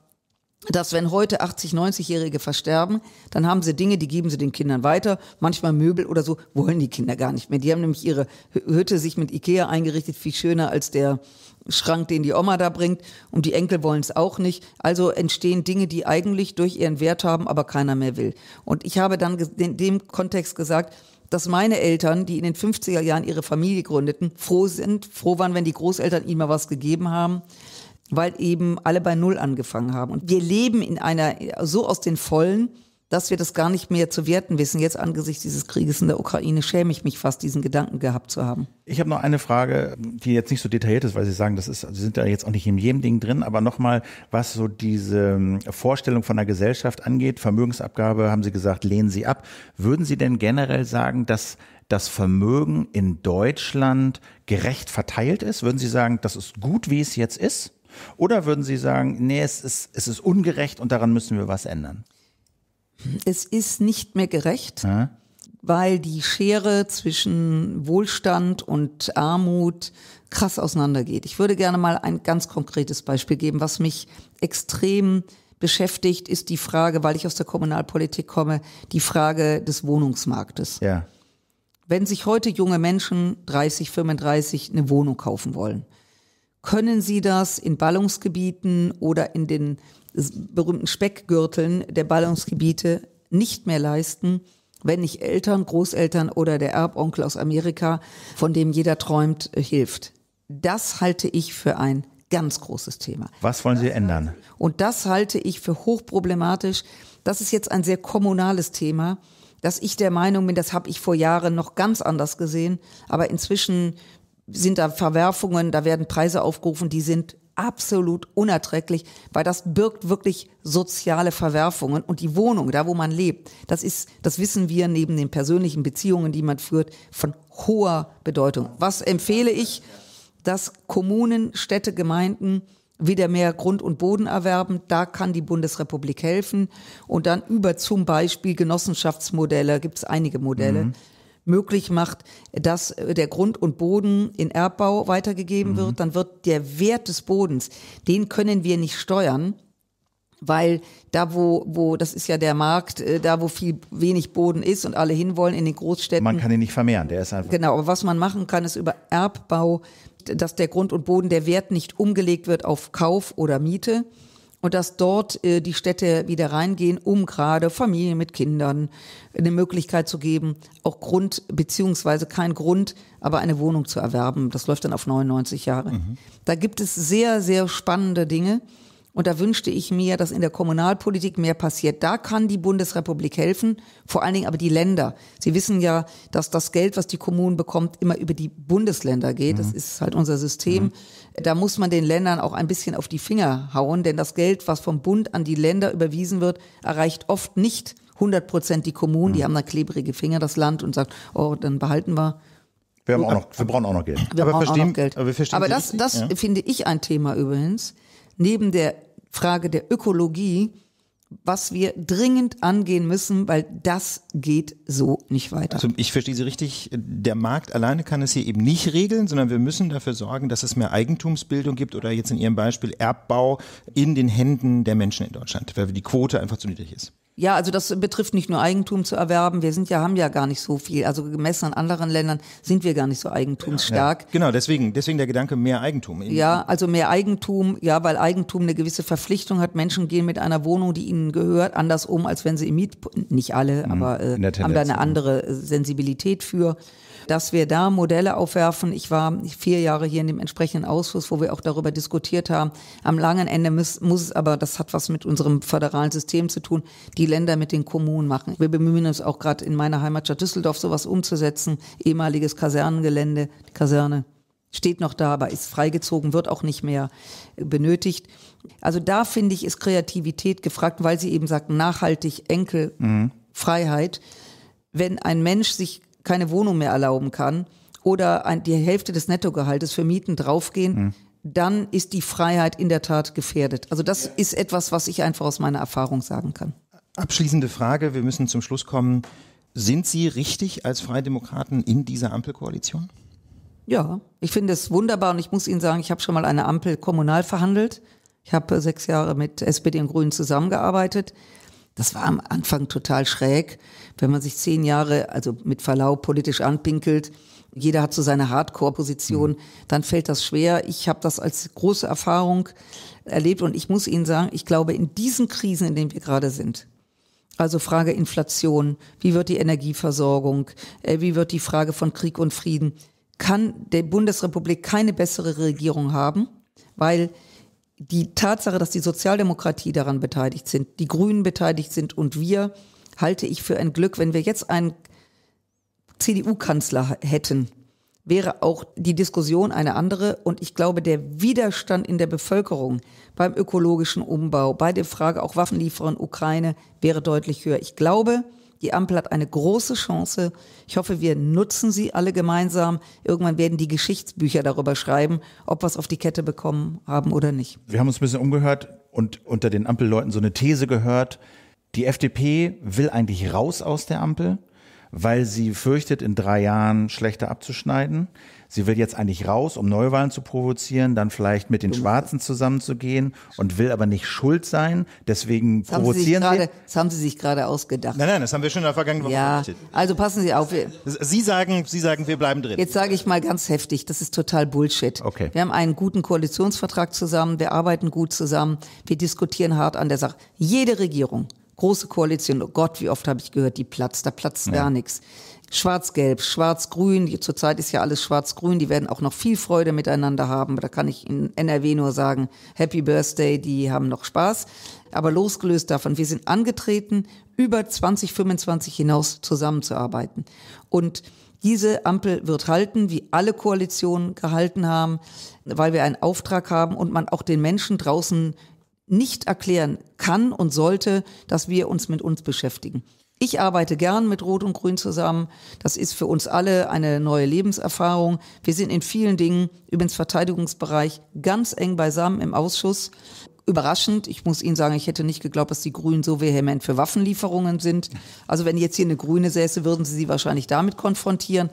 Speaker 3: dass wenn heute 80, 90-Jährige versterben, dann haben sie Dinge, die geben sie den Kindern weiter. Manchmal Möbel oder so wollen die Kinder gar nicht mehr. Die haben nämlich ihre Hütte sich mit Ikea eingerichtet, viel schöner als der Schrank, den die Oma da bringt. Und die Enkel wollen es auch nicht. Also entstehen Dinge, die eigentlich durch ihren Wert haben, aber keiner mehr will. Und ich habe dann in dem Kontext gesagt, dass meine Eltern, die in den 50er Jahren ihre Familie gründeten, froh sind, froh waren, wenn die Großeltern ihnen mal was gegeben haben, weil eben alle bei Null angefangen haben. Und wir leben in einer, so aus den Vollen, dass wir das gar nicht mehr zu werten wissen. Jetzt angesichts dieses Krieges in der Ukraine schäme ich mich fast, diesen Gedanken gehabt zu haben.
Speaker 1: Ich habe noch eine Frage, die jetzt nicht so detailliert ist, weil Sie sagen, das ist, Sie sind da ja jetzt auch nicht in jedem Ding drin, aber nochmal, was so diese ähm, Vorstellung von der Gesellschaft angeht, Vermögensabgabe, haben Sie gesagt, lehnen Sie ab. Würden Sie denn generell sagen, dass das Vermögen in Deutschland gerecht verteilt ist? Würden Sie sagen, das ist gut, wie es jetzt ist? Oder würden Sie sagen, nee, es ist, es ist ungerecht und daran müssen wir was ändern?
Speaker 3: es ist nicht mehr gerecht. Aha weil die Schere zwischen Wohlstand und Armut krass auseinandergeht. Ich würde gerne mal ein ganz konkretes Beispiel geben, was mich extrem beschäftigt, ist die Frage, weil ich aus der Kommunalpolitik komme, die Frage des Wohnungsmarktes. Ja. Wenn sich heute junge Menschen 30, 35 eine Wohnung kaufen wollen, können sie das in Ballungsgebieten oder in den berühmten Speckgürteln der Ballungsgebiete nicht mehr leisten, wenn nicht Eltern, Großeltern oder der Erbonkel aus Amerika, von dem jeder träumt, äh, hilft. Das halte ich für ein ganz großes Thema. Was wollen Sie ändern? Und das halte ich für hochproblematisch. Das ist jetzt ein sehr kommunales Thema, dass ich der Meinung bin, das habe ich vor Jahren noch ganz anders gesehen, aber inzwischen sind da Verwerfungen, da werden Preise aufgerufen, die sind absolut unerträglich, weil das birgt wirklich soziale Verwerfungen. Und die Wohnung, da wo man lebt, das ist, das wissen wir neben den persönlichen Beziehungen, die man führt, von hoher Bedeutung. Was empfehle ich? Dass Kommunen, Städte, Gemeinden wieder mehr Grund und Boden erwerben. Da kann die Bundesrepublik helfen. Und dann über zum Beispiel Genossenschaftsmodelle, gibt es einige Modelle. Mhm möglich macht, dass äh, der Grund und Boden in Erbbau weitergegeben mhm. wird, dann wird der Wert des Bodens, den können wir nicht steuern, weil da wo wo das ist ja der Markt, äh, da wo viel wenig Boden ist und alle hinwollen in den Großstädten. Man kann ihn nicht vermehren, der ist einfach. Genau, aber was man machen kann, ist über Erbbau, dass der Grund und Boden der Wert nicht umgelegt wird auf Kauf oder Miete, und dass dort äh, die Städte wieder reingehen, um gerade Familien mit Kindern äh, eine Möglichkeit zu geben, auch Grund, beziehungsweise kein Grund, aber eine Wohnung zu erwerben. Das läuft dann auf 99 Jahre. Mhm. Da gibt es sehr, sehr spannende Dinge. Und da wünschte ich mir, dass in der Kommunalpolitik mehr passiert. Da kann die Bundesrepublik helfen, vor allen Dingen aber die Länder. Sie wissen ja, dass das Geld, was die Kommunen bekommt, immer über die Bundesländer geht. Mhm. Das ist halt unser System. Mhm. Da muss man den Ländern auch ein bisschen auf die Finger hauen, denn das Geld, was vom Bund an die Länder überwiesen wird, erreicht oft nicht 100 Prozent die Kommunen. Mhm. Die haben da klebrige Finger, das Land, und sagt, oh, dann behalten wir.
Speaker 1: Wir, haben auch äh, noch, wir brauchen auch noch Geld. Wir aber brauchen auch noch Geld. Aber, wir verstehen aber das, das ja?
Speaker 3: finde ich ein Thema übrigens neben der Frage der Ökologie was wir dringend angehen müssen, weil das geht so nicht weiter.
Speaker 2: Also ich verstehe Sie richtig, der Markt alleine kann es hier eben nicht regeln, sondern wir müssen dafür sorgen, dass es mehr Eigentumsbildung gibt oder jetzt in Ihrem Beispiel Erbbau in den Händen der Menschen in Deutschland, weil die Quote einfach zu niedrig ist.
Speaker 3: Ja, also das betrifft nicht nur Eigentum zu erwerben. Wir sind ja, haben ja gar nicht so viel. Also gemessen an anderen Ländern sind wir gar nicht so eigentumsstark.
Speaker 2: Ja, genau, deswegen, deswegen der Gedanke mehr Eigentum. Ja,
Speaker 3: also mehr Eigentum, ja, weil Eigentum eine gewisse Verpflichtung hat. Menschen gehen mit einer Wohnung, die ihnen Mieten gehört, andersrum, als wenn sie im Miet, nicht alle, mhm. aber äh, haben da eine andere äh, Sensibilität für, dass wir da Modelle aufwerfen. Ich war vier Jahre hier in dem entsprechenden Ausschuss, wo wir auch darüber diskutiert haben. Am langen Ende muss, muss es aber, das hat was mit unserem föderalen System zu tun, die Länder mit den Kommunen machen. Wir bemühen uns auch gerade in meiner Heimatstadt Düsseldorf sowas umzusetzen, ehemaliges Kasernengelände, die Kaserne steht noch da, aber ist freigezogen, wird auch nicht mehr äh, benötigt. Also da finde ich, ist Kreativität gefragt, weil sie eben sagt, nachhaltig, Enkel, mhm. Freiheit. Wenn ein Mensch sich keine Wohnung mehr erlauben kann oder die Hälfte des Nettogehaltes für Mieten draufgehen, mhm. dann ist die Freiheit in der Tat gefährdet. Also das ist etwas, was ich einfach aus meiner Erfahrung sagen kann.
Speaker 2: Abschließende Frage, wir müssen zum Schluss kommen. Sind Sie richtig als Freie Demokraten in dieser Ampelkoalition?
Speaker 3: Ja, ich finde es wunderbar und ich muss Ihnen sagen, ich habe schon mal eine Ampel kommunal verhandelt ich habe äh, sechs Jahre mit SPD und Grünen zusammengearbeitet. Das war am Anfang total schräg, wenn man sich zehn Jahre, also mit Verlaub, politisch anpinkelt. Jeder hat so seine Hardcore-Position, mhm. dann fällt das schwer. Ich habe das als große Erfahrung erlebt und ich muss Ihnen sagen, ich glaube, in diesen Krisen, in denen wir gerade sind, also Frage Inflation, wie wird die Energieversorgung, äh, wie wird die Frage von Krieg und Frieden, kann der Bundesrepublik keine bessere Regierung haben, weil die Tatsache, dass die Sozialdemokratie daran beteiligt sind, die Grünen beteiligt sind und wir, halte ich für ein Glück. Wenn wir jetzt einen CDU-Kanzler hätten, wäre auch die Diskussion eine andere. Und ich glaube, der Widerstand in der Bevölkerung beim ökologischen Umbau, bei der Frage auch Waffenlieferung Ukraine wäre deutlich höher. Ich glaube, die Ampel hat eine große Chance. Ich hoffe, wir nutzen sie alle gemeinsam. Irgendwann werden die Geschichtsbücher darüber schreiben, ob wir es auf die Kette bekommen haben oder nicht.
Speaker 1: Wir haben uns ein bisschen umgehört und unter den Ampelleuten so eine These gehört. Die FDP will eigentlich raus aus der Ampel weil sie fürchtet, in drei Jahren schlechter abzuschneiden. Sie will jetzt eigentlich raus, um Neuwahlen zu provozieren, dann vielleicht mit den Schwarzen zusammenzugehen und will aber nicht schuld sein. Deswegen das provozieren sie. Grade,
Speaker 3: das haben Sie sich gerade ausgedacht.
Speaker 2: Nein, nein, das haben wir schon in der Vergangenheit Ja,
Speaker 3: also passen Sie auf.
Speaker 2: Sie sagen, Sie sagen,
Speaker 3: wir bleiben drin. Jetzt sage ich mal ganz heftig, das ist total Bullshit. Okay. Wir haben einen guten Koalitionsvertrag zusammen, wir arbeiten gut zusammen, wir diskutieren hart an der Sache. Jede Regierung Große Koalition, oh Gott, wie oft habe ich gehört, die platzt, da platzt ja. gar nichts. Schwarz-Gelb, Schwarz-Grün, zurzeit ist ja alles Schwarz-Grün, die werden auch noch viel Freude miteinander haben. Da kann ich in NRW nur sagen, Happy Birthday, die haben noch Spaß. Aber losgelöst davon, wir sind angetreten, über 2025 hinaus zusammenzuarbeiten. Und diese Ampel wird halten, wie alle Koalitionen gehalten haben, weil wir einen Auftrag haben und man auch den Menschen draußen nicht erklären kann und sollte, dass wir uns mit uns beschäftigen. Ich arbeite gern mit Rot und Grün zusammen. Das ist für uns alle eine neue Lebenserfahrung. Wir sind in vielen Dingen, übrigens Verteidigungsbereich, ganz eng beisammen im Ausschuss. Überraschend, ich muss Ihnen sagen, ich hätte nicht geglaubt, dass die Grünen so vehement für Waffenlieferungen sind. Also wenn jetzt hier eine Grüne säße, würden Sie sie wahrscheinlich damit konfrontieren.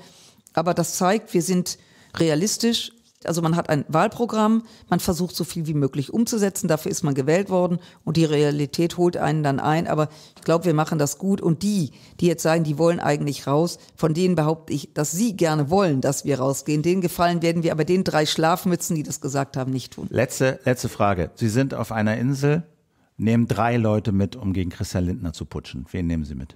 Speaker 3: Aber das zeigt, wir sind realistisch also man hat ein Wahlprogramm, man versucht so viel wie möglich umzusetzen, dafür ist man gewählt worden und die Realität holt einen dann ein. Aber ich glaube, wir machen das gut und die, die jetzt sagen, die wollen eigentlich raus, von denen behaupte ich, dass sie gerne wollen, dass wir rausgehen. Denen gefallen werden wir aber den drei Schlafmützen, die das gesagt haben, nicht tun.
Speaker 1: Letzte, letzte Frage. Sie sind auf einer Insel, nehmen drei Leute mit, um gegen Christian Lindner zu putschen. Wen nehmen
Speaker 3: Sie mit?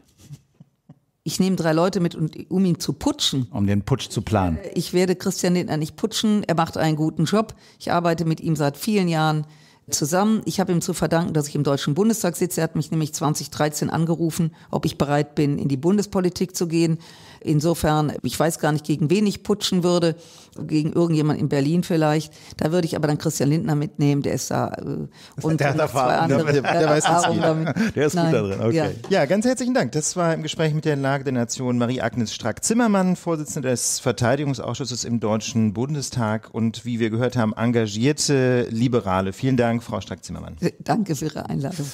Speaker 3: ich nehme drei Leute mit, um ihn zu putschen. Um den Putsch zu planen. Äh, ich werde Christian Lindner nicht putschen. Er macht einen guten Job. Ich arbeite mit ihm seit vielen Jahren zusammen. Ich habe ihm zu verdanken, dass ich im Deutschen Bundestag sitze. Er hat mich nämlich 2013 angerufen, ob ich bereit bin, in die Bundespolitik zu gehen. Insofern, ich weiß gar nicht, gegen wen ich putschen würde, gegen irgendjemand in Berlin vielleicht. Da würde ich aber dann Christian Lindner mitnehmen, der ist da. Äh, und der hat Erfahrung, der, der, der, der weiß Erfahrung
Speaker 2: Der ist Nein. gut da drin, okay. Ja. ja. ganz herzlichen Dank. Das war im Gespräch mit der Lage der Nation Marie-Agnes Strack-Zimmermann, Vorsitzende des Verteidigungsausschusses im Deutschen Bundestag und wie wir gehört haben, engagierte Liberale. Vielen Dank, Frau Strack-Zimmermann.
Speaker 3: Danke für Ihre Einladung.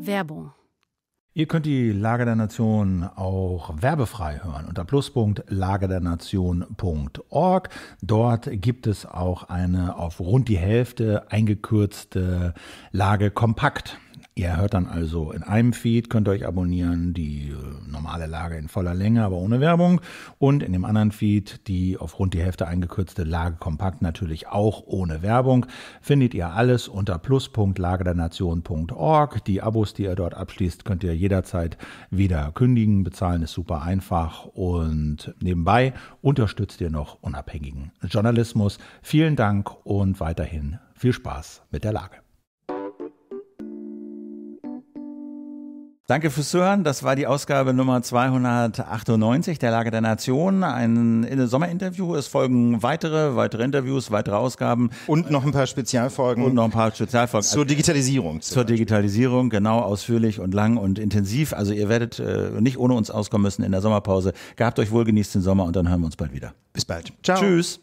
Speaker 3: Werbung
Speaker 1: Ihr könnt die Lage der Nation auch werbefrei hören unter plus.lagedernation.org. Dort gibt es auch eine auf rund die Hälfte eingekürzte Lage kompakt. Ihr hört dann also in einem Feed, könnt ihr euch abonnieren, die äh, normale Lage in voller Länge, aber ohne Werbung. Und in dem anderen Feed die auf rund die Hälfte eingekürzte Lage kompakt, natürlich auch ohne Werbung. Findet ihr alles unter plus.lagedernation.org. Die Abos, die ihr dort abschließt, könnt ihr jederzeit wieder kündigen. Bezahlen ist super einfach. Und nebenbei unterstützt ihr noch unabhängigen Journalismus. Vielen Dank und weiterhin viel Spaß mit der Lage. Danke fürs Zuhören. Das war die Ausgabe Nummer 298 der Lage der Nation. Ein Sommerinterview. Es folgen weitere, weitere Interviews, weitere Ausgaben. Und noch ein paar Spezialfolgen. Und noch ein paar Spezialfolgen. Zur also Digitalisierung. Zur Beispiel. Digitalisierung, genau, ausführlich und lang und intensiv. Also ihr werdet äh, nicht ohne uns auskommen müssen in der Sommerpause. Gehabt euch wohl, genießt den Sommer und dann hören wir uns bald wieder. Bis bald. Ciao. Tschüss.